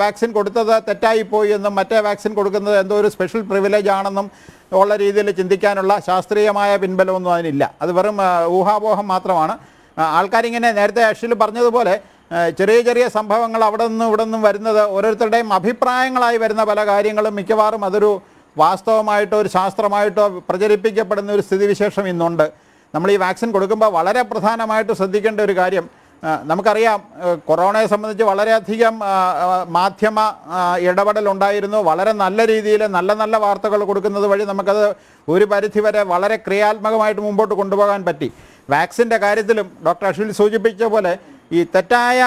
വാക്സിൻ കൊടുത്തത് തെറ്റായിപ്പോയി എന്നും മറ്റേ വാക്സിൻ കൊടുക്കുന്നത് എന്തോ ഒരു സ്പെഷ്യൽ പ്രിവിലേജ് ആണെന്നും ഉള്ള രീതിയിൽ ചിന്തിക്കാനുള്ള ശാസ്ത്രീയമായ പിൻബലമൊന്നും അതിനില്ല അത് വെറും ഊഹാപോഹം മാത്രമാണ് ആൾക്കാരിങ്ങനെ നേരത്തെ അഷിൽ പറഞ്ഞതുപോലെ ചെറിയ ചെറിയ സംഭവങ്ങൾ അവിടെ നിന്നും ഇവിടെ നിന്നും വരുന്നത് ഓരോരുത്തരുടെയും അഭിപ്രായങ്ങളായി വരുന്ന പല കാര്യങ്ങളും മിക്കവാറും അതൊരു വാസ്തവമായിട്ടോ ഒരു ശാസ്ത്രമായിട്ടോ പ്രചരിപ്പിക്കപ്പെടുന്ന ഒരു സ്ഥിതിവിശേഷം ഇന്നുണ്ട് നമ്മൾ ഈ വാക്സിൻ കൊടുക്കുമ്പോൾ വളരെ പ്രധാനമായിട്ട് ശ്രദ്ധിക്കേണ്ട ഒരു കാര്യം നമുക്കറിയാം കൊറോണയെ സംബന്ധിച്ച് വളരെയധികം മാധ്യമ ഇടപെടലുണ്ടായിരുന്നു ഉണ്ടായിരുന്നു വളരെ നല്ല രീതിയിൽ നല്ല നല്ല വാർത്തകൾ കൊടുക്കുന്നത് വഴി നമുക്കത് ഒരു പരിധിവരെ വളരെ ക്രിയാത്മകമായിട്ട് മുമ്പോട്ട് കൊണ്ടുപോകാൻ പറ്റി വാക്സിൻ്റെ കാര്യത്തിലും ഡോക്ടർ അഷിൽ സൂചിപ്പിച്ച പോലെ ഈ തെറ്റായ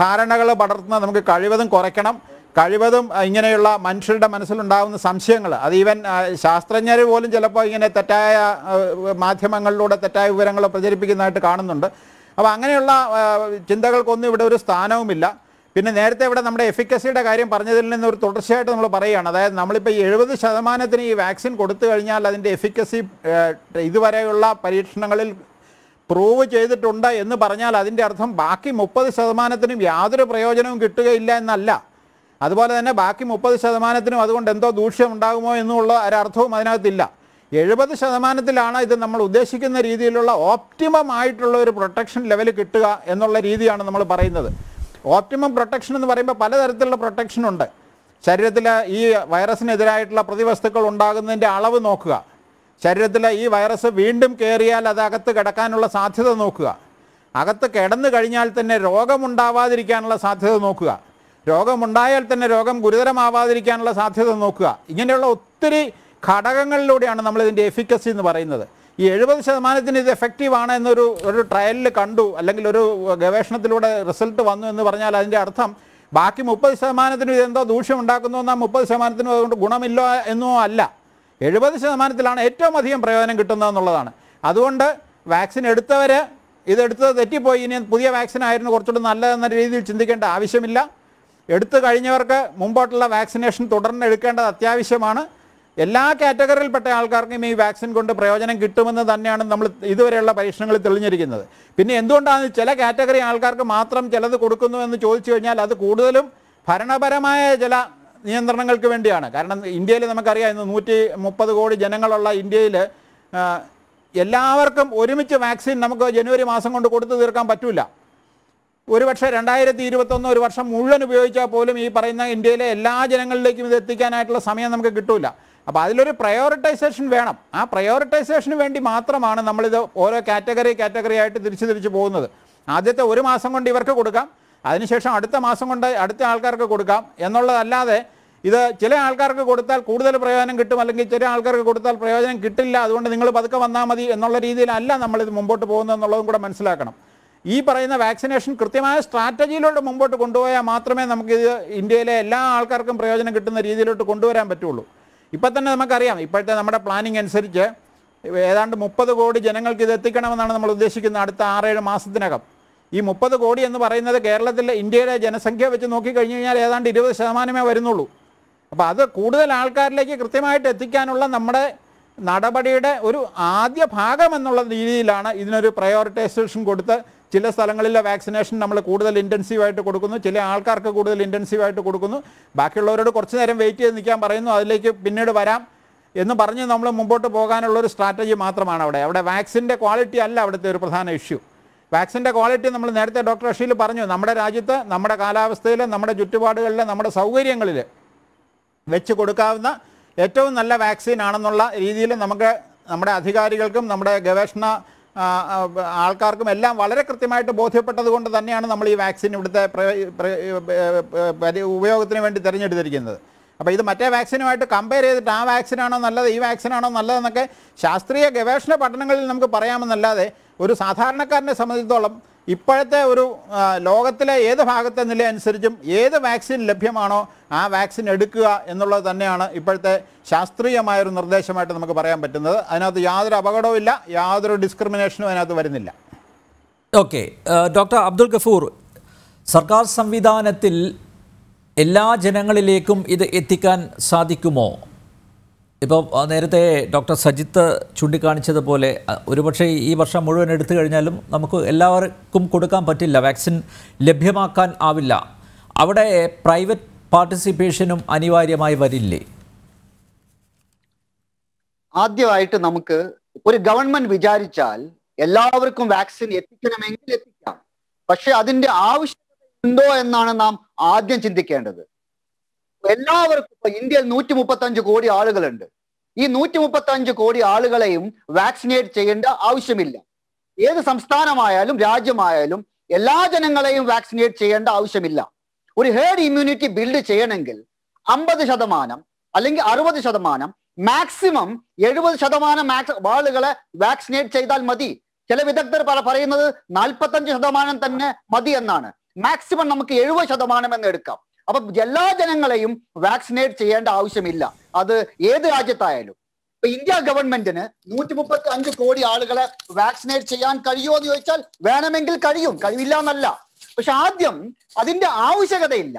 ധാരണകൾ പടർത്തുന്നത് നമുക്ക് കഴിവതും കുറയ്ക്കണം കഴിവതും ഇങ്ങനെയുള്ള മനുഷ്യരുടെ മനസ്സിലുണ്ടാകുന്ന സംശയങ്ങൾ അത് ഈവൻ ശാസ്ത്രജ്ഞർ പോലും ചിലപ്പോൾ ഇങ്ങനെ തെറ്റായ മാധ്യമങ്ങളിലൂടെ തെറ്റായ വിവരങ്ങൾ പ്രചരിപ്പിക്കുന്നതായിട്ട് കാണുന്നുണ്ട് അപ്പോൾ അങ്ങനെയുള്ള ചിന്തകൾക്കൊന്നും ഇവിടെ ഒരു സ്ഥാനവുമില്ല പിന്നെ നേരത്തെ ഇവിടെ നമ്മുടെ എഫിക്കസിയുടെ കാര്യം പറഞ്ഞതിൽ നിന്ന് ഒരു തുടർച്ചയായിട്ട് നമ്മൾ പറയുകയാണ് അതായത് നമ്മളിപ്പോൾ ഈ എഴുപത് ശതമാനത്തിന് ഈ വാക്സിൻ കൊടുത്തു കഴിഞ്ഞാൽ അതിൻ്റെ എഫിക്കസി ഇതുവരെയുള്ള പരീക്ഷണങ്ങളിൽ പ്രൂവ് ചെയ്തിട്ടുണ്ട് എന്ന് പറഞ്ഞാൽ അതിൻ്റെ അർത്ഥം ബാക്കി മുപ്പത് ശതമാനത്തിനും യാതൊരു പ്രയോജനവും കിട്ടുകയില്ല എന്നല്ല അതുപോലെ തന്നെ ബാക്കി മുപ്പത് ശതമാനത്തിനും അതുകൊണ്ട് എന്തോ ദൂഷ്യം ഉണ്ടാകുമോ എന്നുള്ള ഒരർത്ഥവും അതിനകത്തില്ല എഴുപത് ശതമാനത്തിലാണ് ഇത് നമ്മൾ ഉദ്ദേശിക്കുന്ന രീതിയിലുള്ള ഓപ്റ്റിമം ആയിട്ടുള്ള ഒരു പ്രൊട്ടക്ഷൻ ലെവൽ കിട്ടുക എന്നുള്ള രീതിയാണ് നമ്മൾ പറയുന്നത് ഓപ്റ്റിമം പ്രൊട്ടക്ഷൻ എന്ന് പറയുമ്പോൾ പലതരത്തിലുള്ള പ്രൊട്ടക്ഷൻ ഉണ്ട് ശരീരത്തിൽ ഈ വൈറസിനെതിരായിട്ടുള്ള പ്രതിവസ്തുക്കൾ ഉണ്ടാകുന്നതിൻ്റെ അളവ് നോക്കുക ശരീരത്തിലെ ഈ വൈറസ് വീണ്ടും കയറിയാൽ അത് അകത്ത് കിടക്കാനുള്ള സാധ്യത നോക്കുക അകത്ത് കിടന്നു കഴിഞ്ഞാൽ തന്നെ രോഗമുണ്ടാവാതിരിക്കാനുള്ള സാധ്യത നോക്കുക രോഗമുണ്ടായാൽ തന്നെ രോഗം ഗുരുതരമാവാതിരിക്കാനുള്ള സാധ്യത നോക്കുക ഇങ്ങനെയുള്ള ഒത്തിരി ഘടകങ്ങളിലൂടെയാണ് നമ്മൾ ഇതിൻ്റെ എഫിക്കസി എന്ന് പറയുന്നത് ഈ എഴുപത് ശതമാനത്തിന് ഇത് ആണ് എന്നൊരു ഒരു ട്രയലിൽ കണ്ടു അല്ലെങ്കിൽ ഒരു ഗവേഷണത്തിലൂടെ റിസൾട്ട് വന്നു എന്ന് പറഞ്ഞാൽ അതിൻ്റെ അർത്ഥം ബാക്കി മുപ്പത് ശതമാനത്തിനും ഇതെന്തോ ദൂഷ്യം ഉണ്ടാക്കുന്നു എന്നാൽ മുപ്പത് ശതമാനത്തിനും അതുകൊണ്ട് ഗുണമില്ല എന്നോ അല്ല എഴുപത് ശതമാനത്തിലാണ് ഏറ്റവും അധികം പ്രയോജനം കിട്ടുന്നതെന്നുള്ളതാണ് അതുകൊണ്ട് വാക്സിൻ എടുത്തവർ ഇതെടുത്തത് തെറ്റിപ്പോയി ഇനി പുതിയ വാക്സിൻ ആയിരുന്നു കുറച്ചുകൂടി നല്ലതെന്ന രീതിയിൽ ചിന്തിക്കേണ്ട ആവശ്യമില്ല എടുത്തു കഴിഞ്ഞവർക്ക് മുമ്പോട്ടുള്ള വാക്സിനേഷൻ തുടർന്ന് എടുക്കേണ്ടത് അത്യാവശ്യമാണ് എല്ലാ കാറ്റഗറിയിൽപ്പെട്ട ആൾക്കാർക്കും ഈ വാക്സിൻ കൊണ്ട് പ്രയോജനം കിട്ടുമെന്ന് തന്നെയാണ് നമ്മൾ ഇതുവരെയുള്ള പരീക്ഷണങ്ങളിൽ തെളിഞ്ഞിരിക്കുന്നത് പിന്നെ എന്തുകൊണ്ടാണ് ചില കാറ്റഗറി ആൾക്കാർക്ക് മാത്രം ചിലത് കൊടുക്കുന്നു എന്ന് ചോദിച്ചു കഴിഞ്ഞാൽ അത് കൂടുതലും ഭരണപരമായ ചില നിയന്ത്രണങ്ങൾക്ക് വേണ്ടിയാണ് കാരണം ഇന്ത്യയിൽ നമുക്കറിയാം ഇന്ന് നൂറ്റി മുപ്പത് കോടി ജനങ്ങളുള്ള ഇന്ത്യയിൽ എല്ലാവർക്കും ഒരുമിച്ച് വാക്സിൻ നമുക്ക് ജനുവരി മാസം കൊണ്ട് കൊടുത്തു തീർക്കാൻ പറ്റില്ല പക്ഷേ രണ്ടായിരത്തി ഇരുപത്തൊന്ന് ഒരു വർഷം മുഴുവൻ ഉപയോഗിച്ചാൽ പോലും ഈ പറയുന്ന ഇന്ത്യയിലെ എല്ലാ ജനങ്ങളിലേക്കും ഇത് എത്തിക്കാനായിട്ടുള്ള സമയം നമുക്ക് കിട്ടില്ല അപ്പോൾ അതിലൊരു പ്രയോറിറ്റൈസേഷൻ വേണം ആ പ്രയോറിറ്റൈസേഷന് വേണ്ടി മാത്രമാണ് നമ്മളിത് ഓരോ കാറ്റഗറി കാറ്റഗറി ആയിട്ട് തിരിച്ച് തിരിച്ച് പോകുന്നത് ആദ്യത്തെ ഒരു മാസം കൊണ്ട് ഇവർക്ക് കൊടുക്കാം അതിനുശേഷം അടുത്ത മാസം കൊണ്ട് അടുത്ത ആൾക്കാർക്ക് കൊടുക്കാം എന്നുള്ളതല്ലാതെ ഇത് ചില ആൾക്കാർക്ക് കൊടുത്താൽ കൂടുതൽ പ്രയോജനം കിട്ടും അല്ലെങ്കിൽ ചില ആൾക്കാർക്ക് കൊടുത്താൽ പ്രയോജനം കിട്ടില്ല അതുകൊണ്ട് നിങ്ങൾ പതുക്കെ വന്നാൽ മതി എന്നുള്ള രീതിയിലല്ല നമ്മളിത് മുമ്പോട്ട് പോകുന്നത് എന്നുള്ളതും കൂടെ മനസ്സിലാക്കണം ഈ പറയുന്ന വാക്സിനേഷൻ കൃത്യമായ സ്ട്രാറ്റജിയിലൂടെ മുമ്പോട്ട് കൊണ്ടുപോയാൽ മാത്രമേ നമുക്ക് ഇത് ഇന്ത്യയിലെ എല്ലാ ആൾക്കാർക്കും പ്രയോജനം കിട്ടുന്ന രീതിയിലോട്ട് കൊണ്ടുവരാൻ പറ്റുള്ളൂ ഇപ്പം തന്നെ നമുക്കറിയാം ഇപ്പോഴത്തെ നമ്മുടെ പ്ലാനിങ് അനുസരിച്ച് ഏതാണ്ട് മുപ്പത് കോടി ജനങ്ങൾക്ക് ഇത് എത്തിക്കണമെന്നാണ് നമ്മൾ ഉദ്ദേശിക്കുന്നത് അടുത്ത ആറേഴ് മാസത്തിനകം ഈ മുപ്പത് കോടി എന്ന് പറയുന്നത് കേരളത്തിലെ ഇന്ത്യയുടെ ജനസംഖ്യ വെച്ച് കഴിഞ്ഞു കഴിഞ്ഞാൽ ഏതാണ്ട് ഇരുപത് ശതമാനമേ വരുന്നുള്ളൂ അപ്പോൾ അത് കൂടുതൽ ആൾക്കാരിലേക്ക് കൃത്യമായിട്ട് എത്തിക്കാനുള്ള നമ്മുടെ നടപടിയുടെ ഒരു ആദ്യ ഭാഗം എന്നുള്ള രീതിയിലാണ് ഇതിനൊരു പ്രയോറിറ്റൈസേഷൻ കൊടുത്ത് ചില സ്ഥലങ്ങളിലെ വാക്സിനേഷൻ നമ്മൾ കൂടുതൽ ഇൻറ്റൻസീവായിട്ട് കൊടുക്കുന്നു ചില ആൾക്കാർക്ക് കൂടുതൽ ഇൻറ്റൻസീവായിട്ട് കൊടുക്കുന്നു ബാക്കിയുള്ളവരോട് കുറച്ച് നേരം വെയിറ്റ് ചെയ്ത് നിൽക്കാൻ പറയുന്നു അതിലേക്ക് പിന്നീട് വരാം എന്ന് പറഞ്ഞ് നമ്മൾ മുമ്പോട്ട് പോകാനുള്ള ഒരു സ്ട്രാറ്റജി മാത്രമാണ് അവിടെ അവിടെ വാക്സിൻ്റെ ക്വാളിറ്റി അല്ല അവിടുത്തെ ഒരു പ്രധാന ഇഷ്യൂ വാക്സിൻ്റെ ക്വാളിറ്റി നമ്മൾ നേരത്തെ ഡോക്ടർ അഷീൽ പറഞ്ഞു നമ്മുടെ രാജ്യത്ത് നമ്മുടെ കാലാവസ്ഥയിൽ നമ്മുടെ ചുറ്റുപാടുകളിൽ നമ്മുടെ സൗകര്യങ്ങളിൽ വെച്ച് കൊടുക്കാവുന്ന ഏറ്റവും നല്ല വാക്സിൻ ആണെന്നുള്ള രീതിയിൽ നമുക്ക് നമ്മുടെ അധികാരികൾക്കും നമ്മുടെ ഗവേഷണ ആൾക്കാർക്കും എല്ലാം വളരെ കൃത്യമായിട്ട് ബോധ്യപ്പെട്ടത് കൊണ്ട് തന്നെയാണ് നമ്മൾ ഈ വാക്സിൻ ഇവിടുത്തെ ഉപയോഗത്തിന് വേണ്ടി തിരഞ്ഞെടുത്തിരിക്കുന്നത് അപ്പോൾ ഇത് മറ്റേ വാക്സിനുമായിട്ട് കമ്പയർ ചെയ്തിട്ട് ആ വാക്സിനാണോ നല്ലത് ഈ വാക്സിനാണോ നല്ലതെന്നൊക്കെ ശാസ്ത്രീയ ഗവേഷണ പഠനങ്ങളിൽ നമുക്ക് പറയാമെന്നല്ലാതെ ഒരു സാധാരണക്കാരനെ സംബന്ധിച്ചിടത്തോളം ഇപ്പോഴത്തെ ഒരു ലോകത്തിലെ ഏത് ഭാഗത്തെ നില അനുസരിച്ചും ഏത് വാക്സിൻ ലഭ്യമാണോ ആ വാക്സിൻ എടുക്കുക എന്നുള്ളത് തന്നെയാണ് ഇപ്പോഴത്തെ ശാസ്ത്രീയമായൊരു നിർദ്ദേശമായിട്ട് നമുക്ക് പറയാൻ പറ്റുന്നത് അതിനകത്ത് യാതൊരു അപകടവും ഇല്ല യാതൊരു ഡിസ്ക്രിമിനേഷനും അതിനകത്ത് വരുന്നില്ല ഓക്കെ ഡോക്ടർ അബ്ദുൽ ഗഫൂർ സർക്കാർ സംവിധാനത്തിൽ എല്ലാ ജനങ്ങളിലേക്കും ഇത് എത്തിക്കാൻ സാധിക്കുമോ ഇപ്പോൾ നേരത്തെ ഡോക്ടർ സജിത്ത് ചൂണ്ടിക്കാണിച്ചതുപോലെ ഒരുപക്ഷെ ഈ വർഷം മുഴുവൻ എടുത്തു കഴിഞ്ഞാലും നമുക്ക് എല്ലാവർക്കും കൊടുക്കാൻ പറ്റില്ല വാക്സിൻ ലഭ്യമാക്കാൻ ആവില്ല അവിടെ പ്രൈവറ്റ് പാർട്ടിസിപ്പേഷനും അനിവാര്യമായി വരില്ലേ ആദ്യമായിട്ട് നമുക്ക് ഒരു ഗവൺമെന്റ് വിചാരിച്ചാൽ എല്ലാവർക്കും വാക്സിൻ എത്തിക്കണമെങ്കിൽ എത്തിക്കാം പക്ഷെ അതിന്റെ ആവശ്യം ഉണ്ടോ എന്നാണ് നാം ആദ്യം ചിന്തിക്കേണ്ടത് എല്ലാവർക്കും ഇപ്പൊ ഇന്ത്യയിൽ നൂറ്റി മുപ്പത്തി അഞ്ച് കോടി ആളുകളുണ്ട് ഈ നൂറ്റി മുപ്പത്തി അഞ്ച് കോടി ആളുകളെയും വാക്സിനേറ്റ് ചെയ്യേണ്ട ആവശ്യമില്ല ഏത് സംസ്ഥാനമായാലും രാജ്യമായാലും എല്ലാ ജനങ്ങളെയും വാക്സിനേറ്റ് ചെയ്യേണ്ട ആവശ്യമില്ല ഒരു ഹേർഡ് ഇമ്മ്യൂണിറ്റി ബിൽഡ് ചെയ്യണമെങ്കിൽ അമ്പത് ശതമാനം അല്ലെങ്കിൽ അറുപത് ശതമാനം മാക്സിമം എഴുപത് ശതമാനം ആളുകളെ വാക്സിനേറ്റ് ചെയ്താൽ മതി ചില വിദഗ്ധർ പറയുന്നത് നാൽപ്പത്തഞ്ച് ശതമാനം തന്നെ മതി എന്നാണ് മാക്സിമം നമുക്ക് എഴുപത് ശതമാനം എന്ന് എടുക്കാം അപ്പൊ എല്ലാ ജനങ്ങളെയും വാക്സിനേറ്റ് ചെയ്യേണ്ട ആവശ്യമില്ല അത് ഏത് രാജ്യത്തായാലും ഇപ്പൊ ഇന്ത്യ ഗവൺമെന്റിന് നൂറ്റി മുപ്പത്തി അഞ്ച് കോടി ആളുകളെ വാക്സിനേറ്റ് ചെയ്യാൻ കഴിയുമോ എന്ന് ചോദിച്ചാൽ വേണമെങ്കിൽ കഴിയും കഴിവില്ല എന്നല്ല പക്ഷെ ആദ്യം അതിന്റെ ആവശ്യകതയില്ല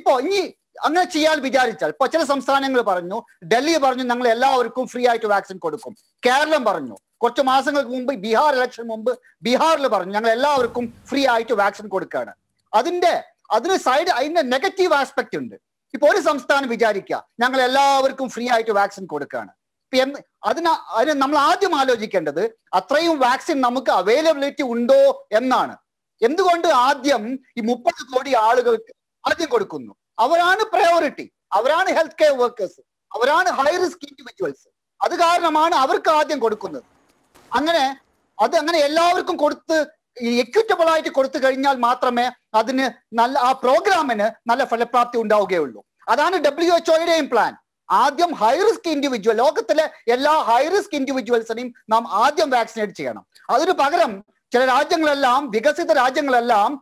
ഇപ്പോ ഇനി അങ്ങനെ ചെയ്യാൻ വിചാരിച്ചാൽ ഇപ്പൊ ചില സംസ്ഥാനങ്ങൾ പറഞ്ഞു ഡൽഹി പറഞ്ഞു ഞങ്ങൾ എല്ലാവർക്കും ഫ്രീ ആയിട്ട് വാക്സിൻ കൊടുക്കും കേരളം പറഞ്ഞു കുറച്ച് മാസങ്ങൾക്ക് മുമ്പ് ബീഹാർ ഇലക്ഷൻ മുമ്പ് ബീഹാറിൽ പറഞ്ഞു ഞങ്ങൾ എല്ലാവർക്കും ഫ്രീ ആയിട്ട് വാക്സിൻ കൊടുക്കുകയാണ് അതിന്റെ അതിന് സൈഡ് അതിന്റെ നെഗറ്റീവ് ആസ്പെക്ട് ഉണ്ട് ഇപ്പൊ ഒരു സംസ്ഥാനം വിചാരിക്കുക ഞങ്ങൾ എല്ലാവർക്കും ഫ്രീ ആയിട്ട് വാക്സിൻ കൊടുക്കുകയാണ് അതിന് അതിന് നമ്മൾ ആദ്യം ആലോചിക്കേണ്ടത് അത്രയും വാക്സിൻ നമുക്ക് അവൈലബിലിറ്റി ഉണ്ടോ എന്നാണ് എന്തുകൊണ്ട് ആദ്യം ഈ മുപ്പത് കോടി ആളുകൾക്ക് ആദ്യം കൊടുക്കുന്നു അവരാണ് പ്രയോറിറ്റി അവരാണ് ഹെൽത്ത് കെയർ വർക്കേഴ്സ് അവരാണ് ഹൈ റിസ്ക് ഇൻഡിവിജ്വൽസ് അത് കാരണമാണ് അവർക്ക് ആദ്യം കൊടുക്കുന്നത് അങ്ങനെ അത് അങ്ങനെ എല്ലാവർക്കും കൊടുത്ത് എക്വിറ്റബിൾ ആയിട്ട് കൊടുത്തു കഴിഞ്ഞാൽ മാത്രമേ അതിന് നല്ല ആ പ്രോഗ്രാമിന് നല്ല ഫലപ്രാപ്തി ഉണ്ടാവുകയുള്ളൂ അതാണ് ഡബ്ല്യു ഒയുടെയും പ്ലാൻ ആദ്യം ഹൈ റിസ്ക് ഇൻഡിവിജ്വൽ ലോകത്തിലെ എല്ലാ ഹൈ റിസ്ക് ഇൻഡിവിജ്വൽസിനെയും നാം ആദ്യം വാക്സിനേറ്റ് ചെയ്യണം അതിനു പകരം ചില രാജ്യങ്ങളെല്ലാം വികസിത രാജ്യങ്ങളെല്ലാം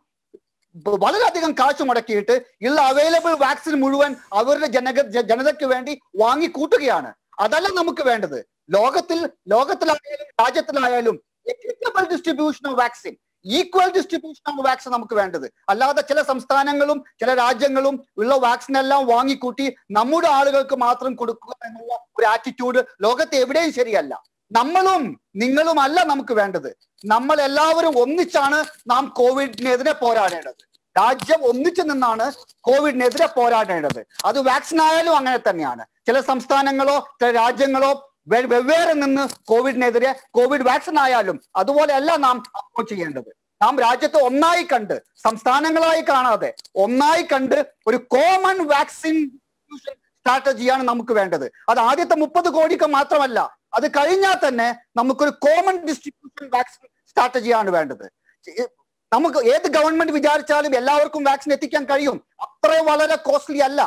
വളരെയധികം കാശ് മുടക്കിയിട്ട് ഉള്ള അവൈലബിൾ വാക്സിൻ മുഴുവൻ അവരുടെ ജന ജനതയ്ക്ക് വേണ്ടി വാങ്ങിക്കൂട്ടുകയാണ് അതല്ല നമുക്ക് വേണ്ടത് ലോകത്തിൽ ലോകത്തിലായാലും രാജ്യത്തിലായാലും equitable distribution of vaccine equal distribution ആണ് വാക്സിൻ നമുക്ക് വേണ്ടത് അല്ലാതെ ചില സംസ്ഥാനങ്ങളും ചില രാജ്യങ്ങളും ഉള്ള വാക്സിൻ എല്ലാം വാങ്ങിക്കൂട്ടി നമ്മുടെ ആളുകൾക്ക് മാത്രം കൊടുക്കുക എന്നുള്ള ഒരു ആറ്റിറ്റ്യൂഡ് ലോകത്ത് എവിടെയും ശരിയല്ല നമ്മളും നിങ്ങളും അല്ല നമുക്ക് വേണ്ടത് നമ്മൾ എല്ലാവരും ഒന്നിച്ചാണ് നാം കോവിഡിനെതിരെ പോരാടേണ്ടത് രാജ്യം ഒന്നിച്ചു നിന്നാണ് കോവിഡിനെതിരെ പോരാടേണ്ടത് അത് വാക്സിൻ ആയാലും അങ്ങനെ തന്നെയാണ് ചില സംസ്ഥാനങ്ങളോ ചില രാജ്യങ്ങളോ വെവ്വേറെ നിന്ന് കോവിഡിനെതിരെ കോവിഡ് വാക്സിൻ ആയാലും അതുപോലെയല്ല നാം അപ്രോച്ച് ചെയ്യേണ്ടത് നാം രാജ്യത്തെ ഒന്നായി കണ്ട് സംസ്ഥാനങ്ങളായി കാണാതെ ഒന്നായി കണ്ട് ഒരു കോമൺ വാക്സിൻ സ്ട്രാറ്റജിയാണ് നമുക്ക് വേണ്ടത് അത് ആദ്യത്തെ മുപ്പത് കോടിക്ക് മാത്രമല്ല അത് കഴിഞ്ഞാൽ തന്നെ നമുക്കൊരു കോമൺ ഡിസ്ട്രിബ്യൂഷൻ വാക്സിൻ സ്ട്രാറ്റജിയാണ് വേണ്ടത് നമുക്ക് ഏത് ഗവൺമെന്റ് വിചാരിച്ചാലും എല്ലാവർക്കും വാക്സിൻ എത്തിക്കാൻ കഴിയും അത്ര വളരെ കോസ്റ്റ്ലി അല്ല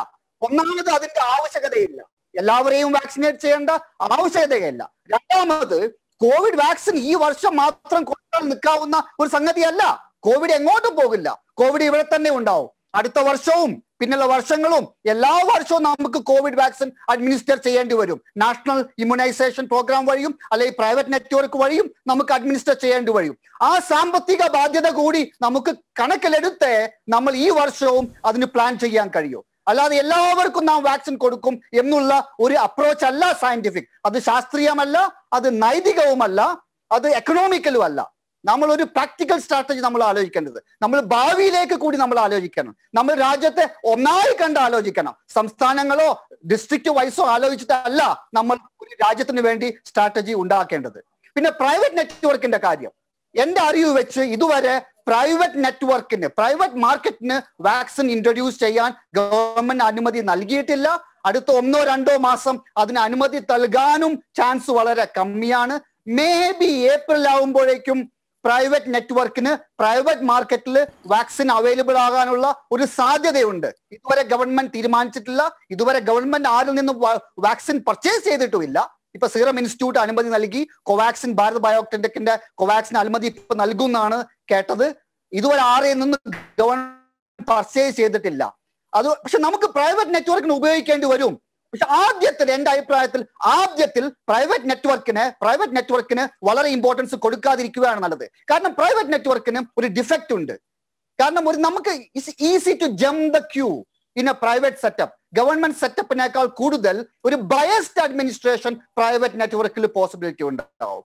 ഒന്നാമത് അതിന്റെ ആവശ്യകതയില്ല എല്ലാവരെയും വാക്സിനേറ്റ് ചെയ്യേണ്ട ആവശ്യകതയല്ല രണ്ടാമത് കോവിഡ് വാക്സിൻ ഈ വർഷം മാത്രം കൊടുക്കാൻ നിൽക്കാവുന്ന ഒരു സംഗതിയല്ല കോവിഡ് എങ്ങോട്ടും പോകില്ല കോവിഡ് ഇവിടെ തന്നെ ഉണ്ടാവും അടുത്ത വർഷവും പിന്നുള്ള വർഷങ്ങളും എല്ലാ വർഷവും നമുക്ക് കോവിഡ് വാക്സിൻ അഡ്മിനിസ്റ്റർ ചെയ്യേണ്ടി വരും നാഷണൽ ഇമ്മ്യൂണൈസേഷൻ പ്രോഗ്രാം വഴിയും അല്ലെങ്കിൽ പ്രൈവറ്റ് നെറ്റ്വർക്ക് വഴിയും നമുക്ക് അഡ്മിനിസ്റ്റർ ചെയ്യേണ്ടി വരും ആ സാമ്പത്തിക ബാധ്യത കൂടി നമുക്ക് കണക്കിലെടുത്ത് നമ്മൾ ഈ വർഷവും അതിന് പ്ലാൻ ചെയ്യാൻ കഴിയും അല്ലാതെ എല്ലാവർക്കും നാം വാക്സിൻ കൊടുക്കും എന്നുള്ള ഒരു അപ്രോച്ച് അല്ല സയന്റിഫിക് അത് ശാസ്ത്രീയമല്ല അത് നൈതികവുമല്ല അത് എക്കണോമിക്കലും അല്ല നമ്മൾ ഒരു പ്രാക്ടിക്കൽ സ്ട്രാറ്റജി നമ്മൾ ആലോചിക്കേണ്ടത് നമ്മൾ ഭാവിയിലേക്ക് കൂടി നമ്മൾ ആലോചിക്കണം നമ്മൾ രാജ്യത്തെ ഒന്നായി കണ്ട് ആലോചിക്കണം സംസ്ഥാനങ്ങളോ ഡിസ്ട്രിക്ട് വൈസോ ആലോചിച്ചിട്ടല്ല നമ്മൾ ഒരു രാജ്യത്തിന് വേണ്ടി സ്ട്രാറ്റജി ഉണ്ടാക്കേണ്ടത് പിന്നെ പ്രൈവറ്റ് നെറ്റ്വർക്കിന്റെ കാര്യം എന്റെ അറിവ് വെച്ച് ഇതുവരെ പ്രൈവറ്റ് നെറ്റ്വർക്കിന് പ്രൈവറ്റ് മാർക്കറ്റിന് വാക്സിൻ ഇൻട്രൊഡ്യൂസ് ചെയ്യാൻ ഗവൺമെന്റ് അനുമതി നൽകിയിട്ടില്ല അടുത്ത ഒന്നോ രണ്ടോ മാസം അതിന് അനുമതി നൽകാനും ചാൻസ് വളരെ കമ്മിയാണ് മേ ബി ഏപ്രിൽ ആവുമ്പോഴേക്കും പ്രൈവറ്റ് നെറ്റ്വർക്കിന് പ്രൈവറ്റ് മാർക്കറ്റിൽ വാക്സിൻ അവൈലബിൾ ആകാനുള്ള ഒരു സാധ്യതയുണ്ട് ഇതുവരെ ഗവൺമെന്റ് തീരുമാനിച്ചിട്ടില്ല ഇതുവരെ ഗവൺമെന്റ് ആരിൽ നിന്നും വാക്സിൻ പർച്ചേസ് ചെയ്തിട്ടുമില്ല ഇപ്പൊ സീറം ഇൻസ്റ്റിറ്റ്യൂട്ട് അനുമതി നൽകി കോവാക്സിൻ ഭാരത് ബയോടെക്കിന്റെ കോവാക്സിൻ അനുമതി ഇപ്പൊ നൽകുമെന്നാണ് കേട്ടത് ഇതുവരെ ആരെ നിന്ന് ഗവൺമെന്റ് പർച്ചേസ് ചെയ്തിട്ടില്ല അത് പക്ഷെ നമുക്ക് പ്രൈവറ്റ് നെറ്റ്വർക്കിന് ഉപയോഗിക്കേണ്ടി വരും പക്ഷെ ആദ്യത്തിൽ എന്റെ അഭിപ്രായത്തിൽ ആദ്യത്തിൽ പ്രൈവറ്റ് നെറ്റ്വർക്കിന് പ്രൈവറ്റ് നെറ്റ്വർക്കിന് വളരെ ഇമ്പോർട്ടൻസ് കൊടുക്കാതിരിക്കുകയാണ് നല്ലത് കാരണം പ്രൈവറ്റ് നെറ്റ്വർക്കിന് ഒരു ഡിഫക്റ്റ് ഉണ്ട് കാരണം ഒരു നമുക്ക് easy to jump the queue in a private setup government സെറ്റപ്പിനേക്കാൾ കൂടുതൽ ഒരു ബയസ്ഡ് അഡ്മിനിസ്ട്രേഷൻ പ്രൈവറ്റ് നെറ്റ്വർക്കിൽ പോസിബിലിറ്റി ഉണ്ടാവും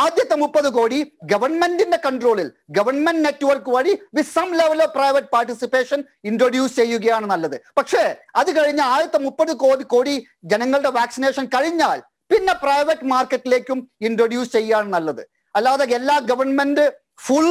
ആദ്യത്തെ മുപ്പത് കോടി ഗവൺമെന്റിന്റെ കൺട്രോളിൽ ഗവൺമെന്റ് നെറ്റ്വർക്ക് വഴി with some level of private participation introduce ചെയ്യുകയാണ് നല്ലത് പക്ഷേ അത് കഴിഞ്ഞ ആദ്യത്തെ മുപ്പത് കോടി കോടി ജനങ്ങളുടെ വാക്സിനേഷൻ കഴിഞ്ഞാൽ പിന്നെ പ്രൈവറ്റ് മാർക്കറ്റിലേക്കും ഇൻട്രൊഡ്യൂസ് ചെയ്യുകയാണ് നല്ലത് അല്ലാതെ എല്ലാ ഗവൺമെന്റ് ഫുൾ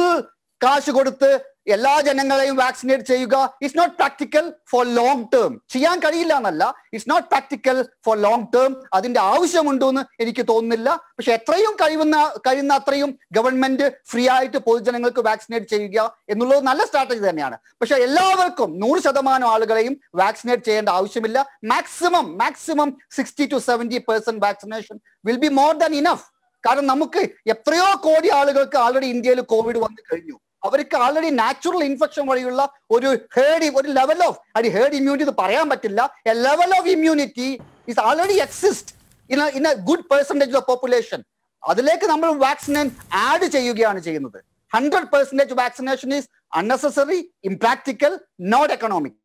കാശ് കൊടുത്ത് എല്ലാ ജനങ്ങളെയും വാക്സിനേറ്റ് ചെയ്യുക it's not practical for long term ചെയ്യാൻ കഴിയില്ല എന്നല്ല it's not practical for long term അതിന്റെ ആവശ്യമുണ്ടോ എന്ന് എനിക്ക് തോന്നുന്നില്ല പക്ഷെ എത്രയും കഴിയുന്ന കഴിയുന്ന അത്രയും ഗവൺമെന്റ് ഫ്രീ ആയിട്ട് പൊതുജനങ്ങൾക്ക് വാക്സിനേറ്റ് ചെയ്യുക എന്നുള്ളത് നല്ല സ്ട്രാറ്റജി തന്നെയാണ് പക്ഷെ എല്ലാവർക്കും നൂറ് ശതമാനം ആളുകളെയും വാക്സിനേറ്റ് ചെയ്യേണ്ട ആവശ്യമില്ല maximum maximum sixty to seventy percent vaccination will be more than enough കാരണം നമുക്ക് എത്രയോ കോടി ആളുകൾക്ക് ആൾറെഡി ഇന്ത്യയിൽ കോവിഡ് വന്നു കഴിഞ്ഞു അവർക്ക് ആൾറെഡി നാച്ചുറൽ ഇൻഫെക്ഷൻ വഴിയുള്ള ഒരു ഹേർഡ് ഒരു ലെവൽ ഓഫ് അടി ഹേർഡ് ഇമ്മ്യൂണിറ്റി പറയാൻ പറ്റില്ല a level of immunity is already exist in in a good percentage of population അതിലേക്ക് നമ്മൾ വാക്സിനേൻ ആഡ് ചെയ്യുകയാണ് ചെയ്യുന്നത് hundred percentage vaccination is unnecessary impractical not economic